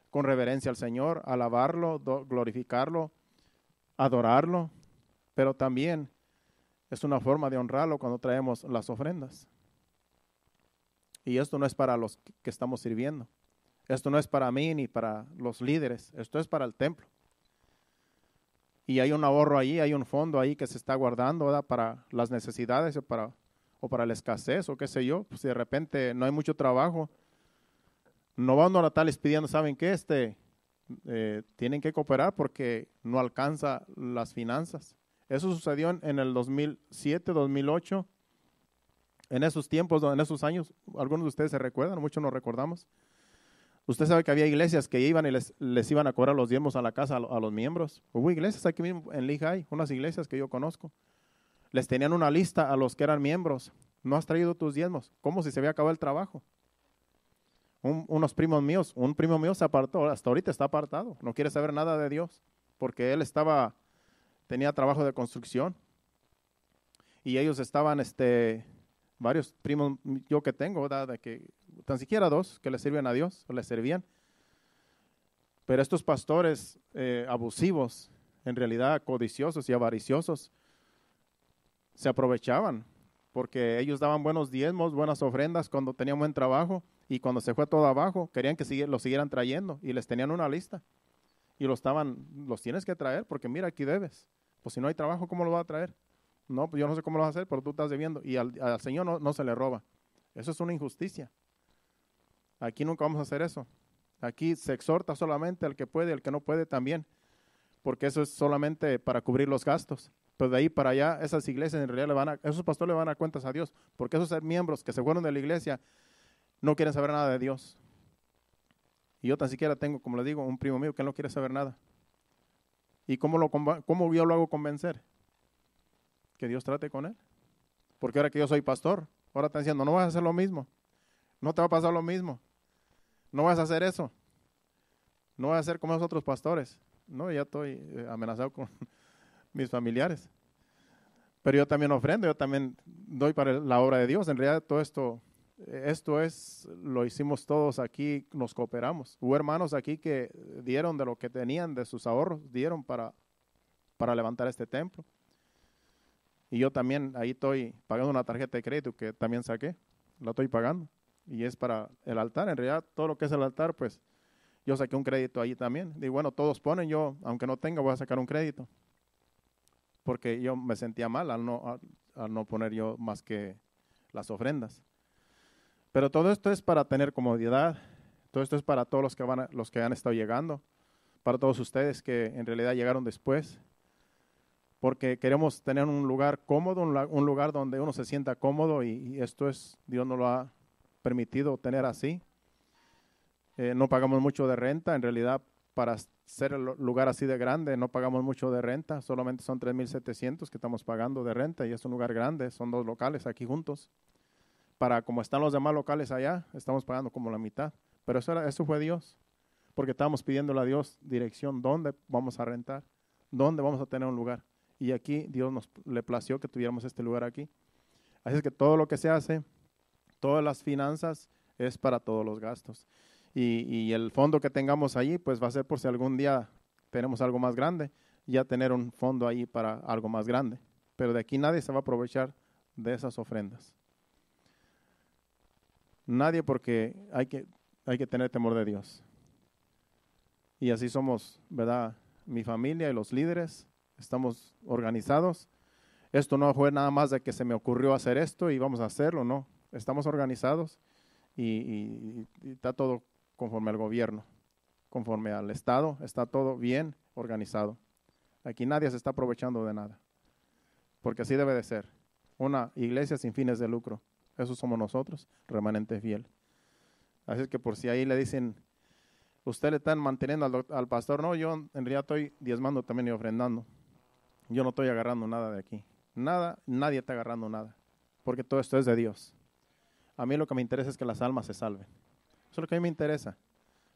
con reverencia al Señor, alabarlo, glorificarlo, adorarlo, pero también es una forma de honrarlo cuando traemos las ofrendas. Y esto no es para los que estamos sirviendo. Esto no es para mí ni para los líderes. Esto es para el templo y hay un ahorro ahí, hay un fondo ahí que se está guardando para las necesidades o para, o para la escasez o qué sé yo, pues, si de repente no hay mucho trabajo, no van a tales pidiendo, ¿saben qué? Este, eh, tienen que cooperar porque no alcanza las finanzas. Eso sucedió en, en el 2007, 2008, en esos tiempos, en esos años, algunos de ustedes se recuerdan, muchos nos recordamos. Usted sabe que había iglesias que iban y les, les iban a cobrar los diezmos a la casa a, los miembros. Hubo iglesias aquí mismo en Lehigh, unas iglesias que yo conozco. Les tenían una lista a los que eran miembros. No has traído tus diezmos. ¿Cómo si se había acabado el trabajo? unos primos míos, un primo mío se apartó, hasta ahorita está apartado, no quiere saber nada de Dios, porque él estaba, tenía trabajo de construcción y ellos estaban, este, varios primos yo que tengo, ¿verdad? De que tan siquiera dos, que le sirven a Dios o le servían. Pero estos pastores eh, abusivos, en realidad codiciosos y avariciosos, se aprovechaban porque ellos daban buenos diezmos, buenas ofrendas cuando tenían buen trabajo y cuando se fue todo abajo, querían que lo siguieran trayendo y les tenían una lista y lo estaban, los tienes que traer porque mira, aquí debes. Pues si no hay trabajo, ¿cómo lo va a traer? No, pues yo no sé cómo lo vas a hacer, pero tú estás debiendo y al, Señor no se le roba. Eso es una injusticia. Aquí nunca vamos a hacer eso. Aquí se exhorta solamente al que puede, al que no puede también, porque eso es solamente para cubrir los gastos. Pero pues de ahí para allá, esas iglesias en realidad le van a, esos pastores le van a cuentas a Dios, porque esos miembros que se fueron de la iglesia no quieren saber nada de Dios. Y yo tan siquiera tengo, como le digo, un primo mío que no quiere saber nada. ¿Y cómo, lo, cómo yo lo hago convencer? Que Dios trate con él. Porque ahora que yo soy pastor, ahora están diciendo, no vas a hacer lo mismo, no te va a pasar lo mismo no vas a hacer eso. No vas a hacer como los otros pastores. No, ya estoy eh, amenazado con mis familiares. Pero yo también ofrendo, yo también doy para la obra de Dios. En realidad todo esto, eh, esto es, lo hicimos todos aquí, nos cooperamos. Hubo hermanos aquí que dieron de lo que tenían, de sus ahorros, dieron para, para levantar este templo. Y yo también ahí estoy pagando una tarjeta de crédito que también saqué, la estoy pagando y es para el altar. En realidad, todo lo que es el altar, pues yo saqué un crédito allí también. y bueno, todos ponen, yo, aunque no tenga, voy a sacar un crédito. Porque yo me sentía mal al no, al, no poner yo más que las ofrendas. Pero todo esto es para tener comodidad, todo esto es para todos los que, van los que han estado llegando, para todos ustedes que en realidad llegaron después, porque queremos tener un lugar cómodo, un lugar donde uno se sienta cómodo y, esto es, Dios no lo ha permitido tener así. Eh, no pagamos mucho de renta, en realidad para ser el lugar así de grande no pagamos mucho de renta, solamente son 3.700 que estamos pagando de renta y es un lugar grande, son dos locales aquí juntos. Para como están los demás locales allá, estamos pagando como la mitad. Pero eso, era, eso fue Dios, porque estábamos pidiéndole a Dios dirección, dónde vamos a rentar, dónde vamos a tener un lugar. Y aquí Dios nos le plació que tuviéramos este lugar aquí. Así es que todo lo que se hace todas las finanzas es para todos los gastos. Y, el fondo que tengamos allí, pues va a ser por si algún día tenemos algo más grande, ya tener un fondo ahí para algo más grande. Pero de aquí nadie se va a aprovechar de esas ofrendas. Nadie porque hay que, hay que tener temor de Dios. Y así somos, ¿verdad? Mi familia y los líderes, estamos organizados. Esto no fue nada más de que se me ocurrió hacer esto y vamos a hacerlo, no estamos organizados y, está todo conforme al gobierno, conforme al Estado, está todo bien organizado. Aquí nadie se está aprovechando de nada, porque así debe de ser. Una iglesia sin fines de lucro, eso somos nosotros, remanente fiel. Así que por si ahí le dicen, usted le están manteniendo al, al, pastor, no, yo en realidad estoy diezmando también y ofrendando. Yo no estoy agarrando nada de aquí. Nada, nadie está agarrando nada, porque todo esto es de Dios. A mí lo que me interesa es que las almas se salven. Eso es lo que a mí me interesa.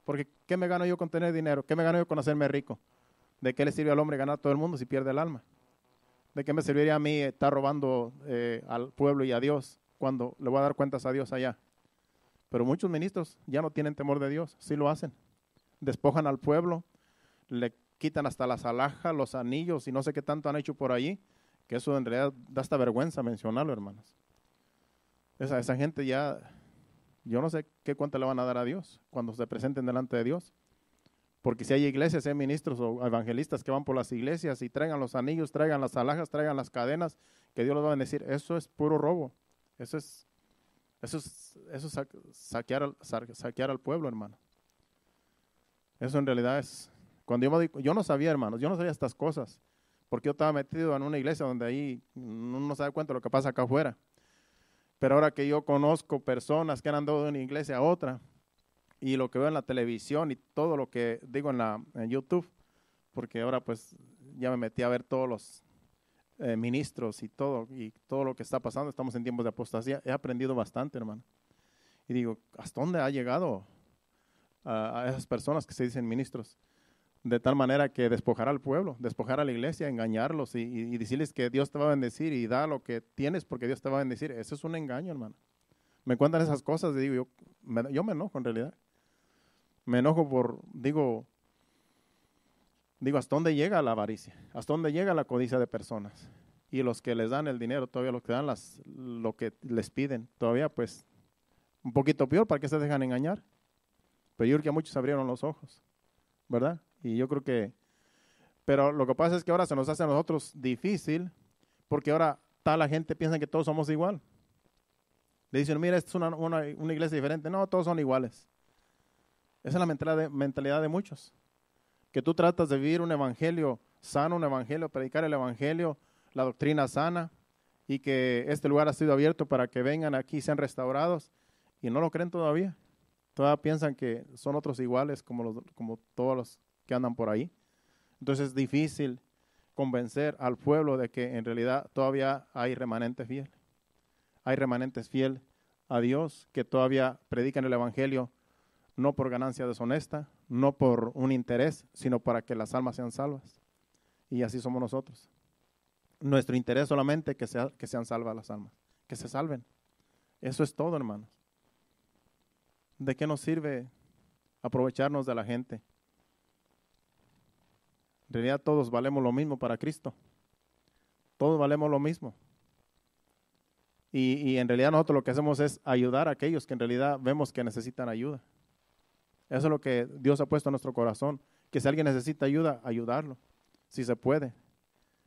Porque ¿qué me gano yo con tener dinero? ¿Qué me gano yo con hacerme rico? ¿De qué le sirve al hombre ganar todo el mundo si pierde el alma? ¿De qué me serviría a mí estar robando eh, al pueblo y a Dios cuando le voy a dar cuentas a Dios allá? Pero muchos ministros ya no tienen temor de Dios, sí lo hacen. Despojan al pueblo, le quitan hasta las alhajas, los anillos y no sé qué tanto han hecho por allí, que eso en realidad da hasta vergüenza mencionarlo, hermanos. Esa, esa gente ya, yo no sé qué cuenta le van a dar a Dios cuando se presenten delante de Dios. Porque si hay iglesias, si hay ministros o evangelistas que van por las iglesias y traigan los anillos, traigan las alhajas, traigan las cadenas, que Dios los va a decir, eso es puro robo. Eso es, eso es, eso saquear, al, saquear al pueblo, hermano. Eso en realidad es, cuando yo, me, yo no sabía, hermanos, yo no sabía estas cosas, porque yo estaba metido en una iglesia donde ahí no, no sabe cuánto lo que pasa acá afuera. Pero ahora que yo conozco personas que han andado de una iglesia a otra y lo que veo en la televisión y todo lo que digo en, la, YouTube, porque ahora pues ya me metí a ver todos los eh, ministros y todo, y todo lo que está pasando, estamos en tiempos de apostasía, he aprendido bastante, hermano. Y digo, ¿hasta dónde ha llegado a esas personas que se dicen ministros? de tal manera que despojar al pueblo, despojar a la iglesia, engañarlos y, decirles que Dios te va a bendecir y da lo que tienes porque Dios te va a bendecir. Eso es un engaño, hermano. Me cuentan esas cosas y digo, yo me, enojo en realidad. Me enojo por, digo, digo, ¿hasta dónde llega la avaricia? ¿Hasta dónde llega la codicia de personas? Y los que les dan el dinero, todavía los que dan las, lo que les piden, todavía pues un poquito peor, ¿para que se dejan engañar? Pero yo creo que a muchos abrieron los ojos, ¿verdad? Y yo creo que, pero lo que pasa es que ahora se nos hace a nosotros difícil, porque ahora tal la gente piensa que todos somos igual. Le dicen, mira, esto es una, iglesia diferente. No, todos son iguales. Esa es la mentalidad de, mentalidad de muchos. Que tú tratas de vivir un evangelio sano, un evangelio, predicar el evangelio, la doctrina sana, y que este lugar ha sido abierto para que vengan aquí y sean restaurados, y no lo creen todavía. Todavía piensan que son otros iguales como, los, como todos los que andan por ahí. Entonces es difícil convencer al pueblo de que en realidad todavía hay remanentes fieles, Hay remanentes fieles a Dios que todavía predican el Evangelio no por ganancia deshonesta, no por un interés, sino para que las almas sean salvas. Y así somos nosotros. Nuestro interés solamente que, que sean salvas las almas, que se salven. Eso es todo, hermanos. ¿De qué nos sirve aprovecharnos de la gente? En realidad todos valemos lo mismo para Cristo. Todos valemos lo mismo. Y, en realidad nosotros lo que hacemos es ayudar a aquellos que en realidad vemos que necesitan ayuda. Eso es lo que Dios ha puesto en nuestro corazón. Que si alguien necesita ayuda, ayudarlo. Si se puede.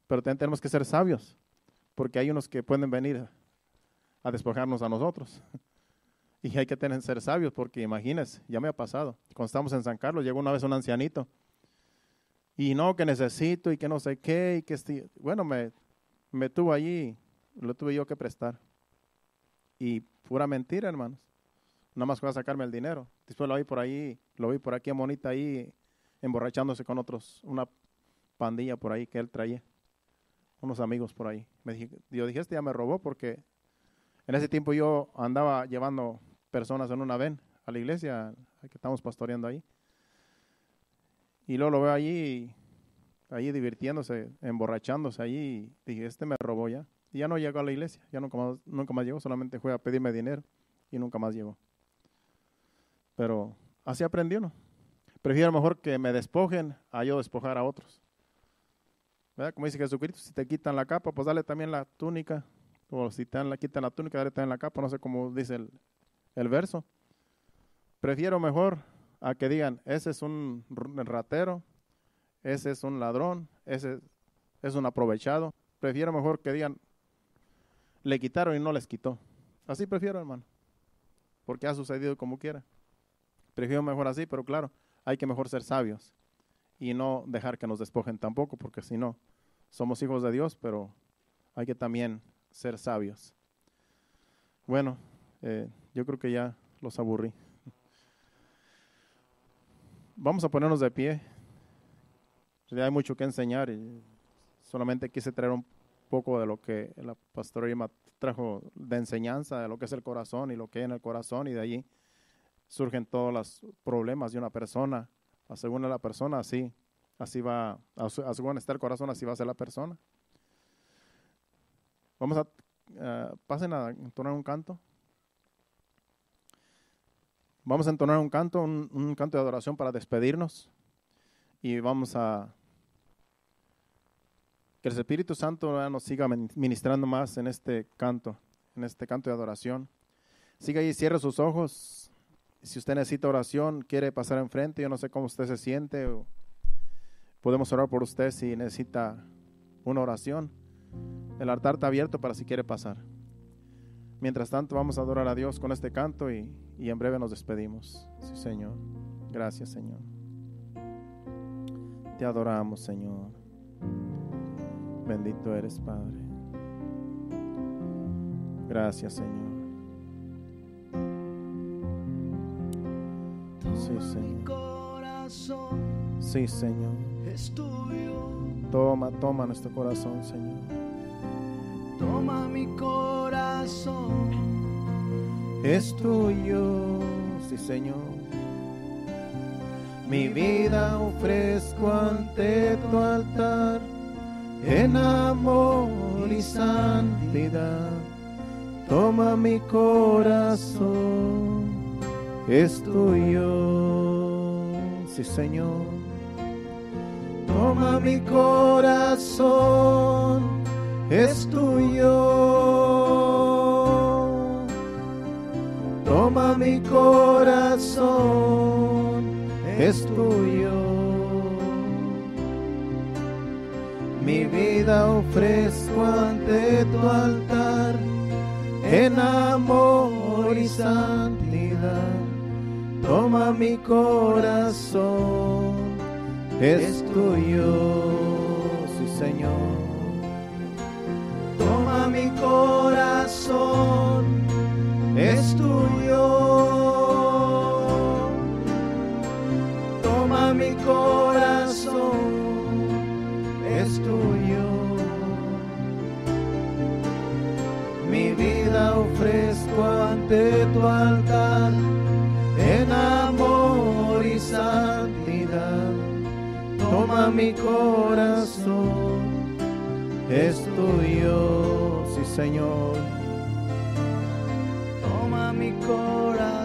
Pero también tenemos que ser sabios. Porque hay unos que pueden venir a despojarnos a nosotros. Y hay que tener, ser sabios porque imagínense, ya me ha pasado. Cuando estamos en San Carlos, llegó una vez un ancianito y no, que necesito y que no sé qué, y que estoy, bueno, me, me tuvo allí, lo tuve yo que prestar. Y pura mentira, hermanos. Nada más fue a sacarme el dinero. Después lo vi por ahí, lo vi por aquí a Monita ahí, emborrachándose con otros, una pandilla por ahí que él traía, unos amigos por ahí. Me dije, yo dije, este ya me robó porque en ese tiempo yo andaba llevando personas en una ven a la iglesia que estamos pastoreando ahí. Y luego lo veo allí, allí divirtiéndose, emborrachándose allí. Y dije, este me robó ya. Y ya no llegó a la iglesia, ya nunca más, nunca más llegó, solamente fue a pedirme dinero y nunca más llegó. Pero así aprendió uno. Prefiero mejor que me despojen a yo despojar a otros. ¿Verdad? Como dice Jesucristo, si te quitan la capa, pues dale también la túnica. O si te quitan la túnica, dale también la capa. No sé cómo dice el, el verso. Prefiero mejor a que digan, ese es un ratero, ese es un ladrón, ese es un aprovechado. Prefiero mejor que digan, le quitaron y no les quitó. Así prefiero, hermano. Porque ha sucedido como quiera. Prefiero mejor así, pero claro, hay que mejor ser sabios y no dejar que nos despojen tampoco, porque si no, somos hijos de Dios, pero hay que también ser sabios. Bueno, eh, yo creo que ya los aburrí. Vamos a ponernos de pie. Pues hay mucho que enseñar y solamente quise traer un poco de lo que la pastora Irma trajo de enseñanza, de lo que es el corazón y lo que hay en el corazón y de allí surgen todos los problemas de una persona. Según la persona, así, así va, según está el corazón, así va a ser la persona. Vamos a, eh, pasen a entonar un canto. Vamos a entonar un canto, un, canto de adoración para despedirnos y vamos a que el Espíritu Santo nos siga ministrando más en este canto, en este canto de adoración. Siga ahí, cierre sus ojos. Si usted necesita oración, quiere pasar enfrente, yo no sé cómo usted se siente. Podemos orar por usted si necesita una oración. El altar está abierto para si quiere pasar. Mientras tanto, vamos a adorar a Dios con este canto y, en breve nos despedimos. Sí, Señor. Gracias, Señor. Te adoramos, Señor. Bendito eres, Padre. Gracias, Señor. Sí, Señor. Sí, Señor. Toma, toma nuestro corazón, Señor. Toma mi corazón, es tuyo, sí Señor. Mi vida ofrezco ante tu altar en amor y santidad. Toma mi corazón, es tuyo, sí Señor. Toma mi corazón es tuyo. Toma mi corazón, es tuyo. Mi vida ofrezco ante tu altar en amor y santidad. Toma mi corazón, es tuyo, sí Señor corazón es tuyo. Toma mi corazón, es tuyo. Mi vida ofrezco ante tu altar en amor y santidad. Toma mi corazón, es tuyo. Señor. Toma mi corazón.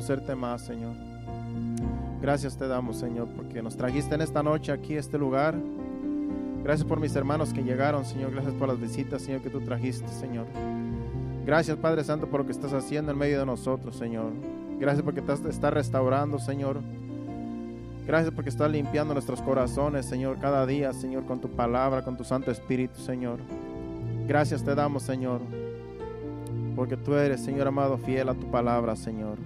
conocerte más, Señor. Gracias te damos, Señor, porque nos trajiste en esta noche aquí este lugar. Gracias por mis hermanos que llegaron, Señor. Gracias por las visitas, Señor, que tú trajiste, Señor. Gracias, Padre Santo, por lo que estás haciendo en medio de nosotros, Señor. Gracias porque estás restaurando, Señor. Gracias porque estás limpiando nuestros corazones, Señor, cada día, Señor, con tu palabra, con tu Santo Espíritu, Señor. Gracias te damos, Señor, porque tú eres, Señor amado, fiel a tu palabra, Señor.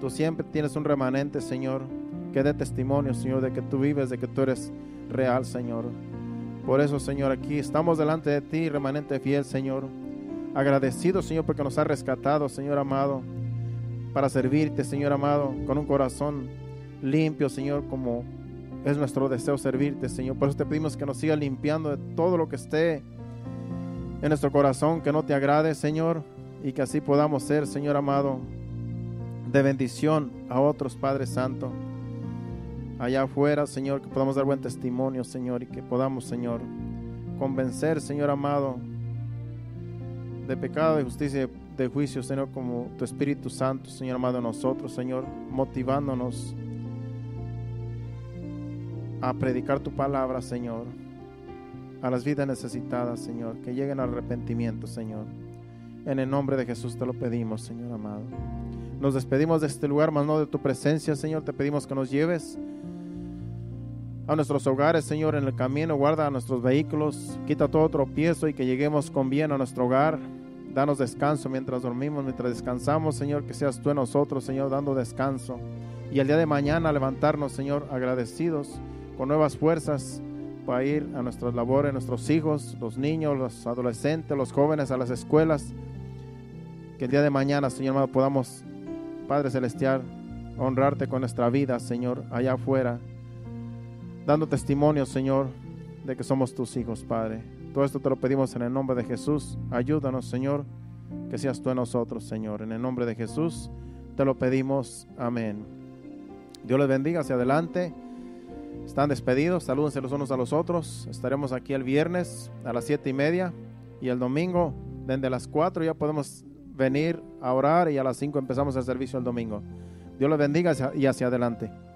Tú siempre tienes un remanente, Señor, que dé testimonio, Señor, de que tú vives, de que tú eres real, Señor. Por eso, Señor, aquí estamos delante de ti, remanente fiel, Señor. Agradecido, Señor, porque nos has rescatado, Señor amado, para servirte, Señor amado, con un corazón limpio, Señor, como es nuestro deseo servirte, Señor. Por eso te pedimos que nos siga limpiando de todo lo que esté en nuestro corazón, que no te agrade, Señor, y que así podamos ser, Señor amado, de bendición a otros, Padre Santo. Allá afuera, Señor, que podamos dar buen testimonio, Señor, y que podamos, Señor, convencer, Señor amado, de pecado, de justicia de juicio, Señor, como tu Espíritu Santo, Señor amado, nosotros, Señor, motivándonos a predicar tu palabra, Señor, a las vidas necesitadas, Señor, que lleguen al arrepentimiento, Señor. En el nombre de Jesús te lo pedimos, Señor amado. Nos despedimos de este lugar, más no de tu presencia, Señor. Te pedimos que nos lleves a nuestros hogares, Señor, en el camino. Guarda a nuestros vehículos. Quita todo tropiezo y que lleguemos con bien a nuestro hogar. Danos descanso mientras dormimos, mientras descansamos, Señor. Que seas tú en nosotros, Señor, dando descanso. Y el día de mañana levantarnos, Señor, agradecidos, con nuevas fuerzas para ir a nuestras labores, nuestros hijos, los niños, los adolescentes, los jóvenes, a las escuelas. Que el día de mañana, Señor, podamos Padre Celestial, honrarte con nuestra vida, Señor, allá afuera, dando testimonio, Señor, de que somos tus hijos, Padre. Todo esto te lo pedimos en el nombre de Jesús. Ayúdanos, Señor, que seas tú en nosotros, Señor. En el nombre de Jesús te lo pedimos. Amén. Dios les bendiga hacia adelante. Están despedidos, salúdense los unos a los otros. Estaremos aquí el viernes a las siete y media y el domingo desde las cuatro, ya podemos venir a orar y a las 5 empezamos el servicio el domingo. Dios los bendiga y hacia adelante.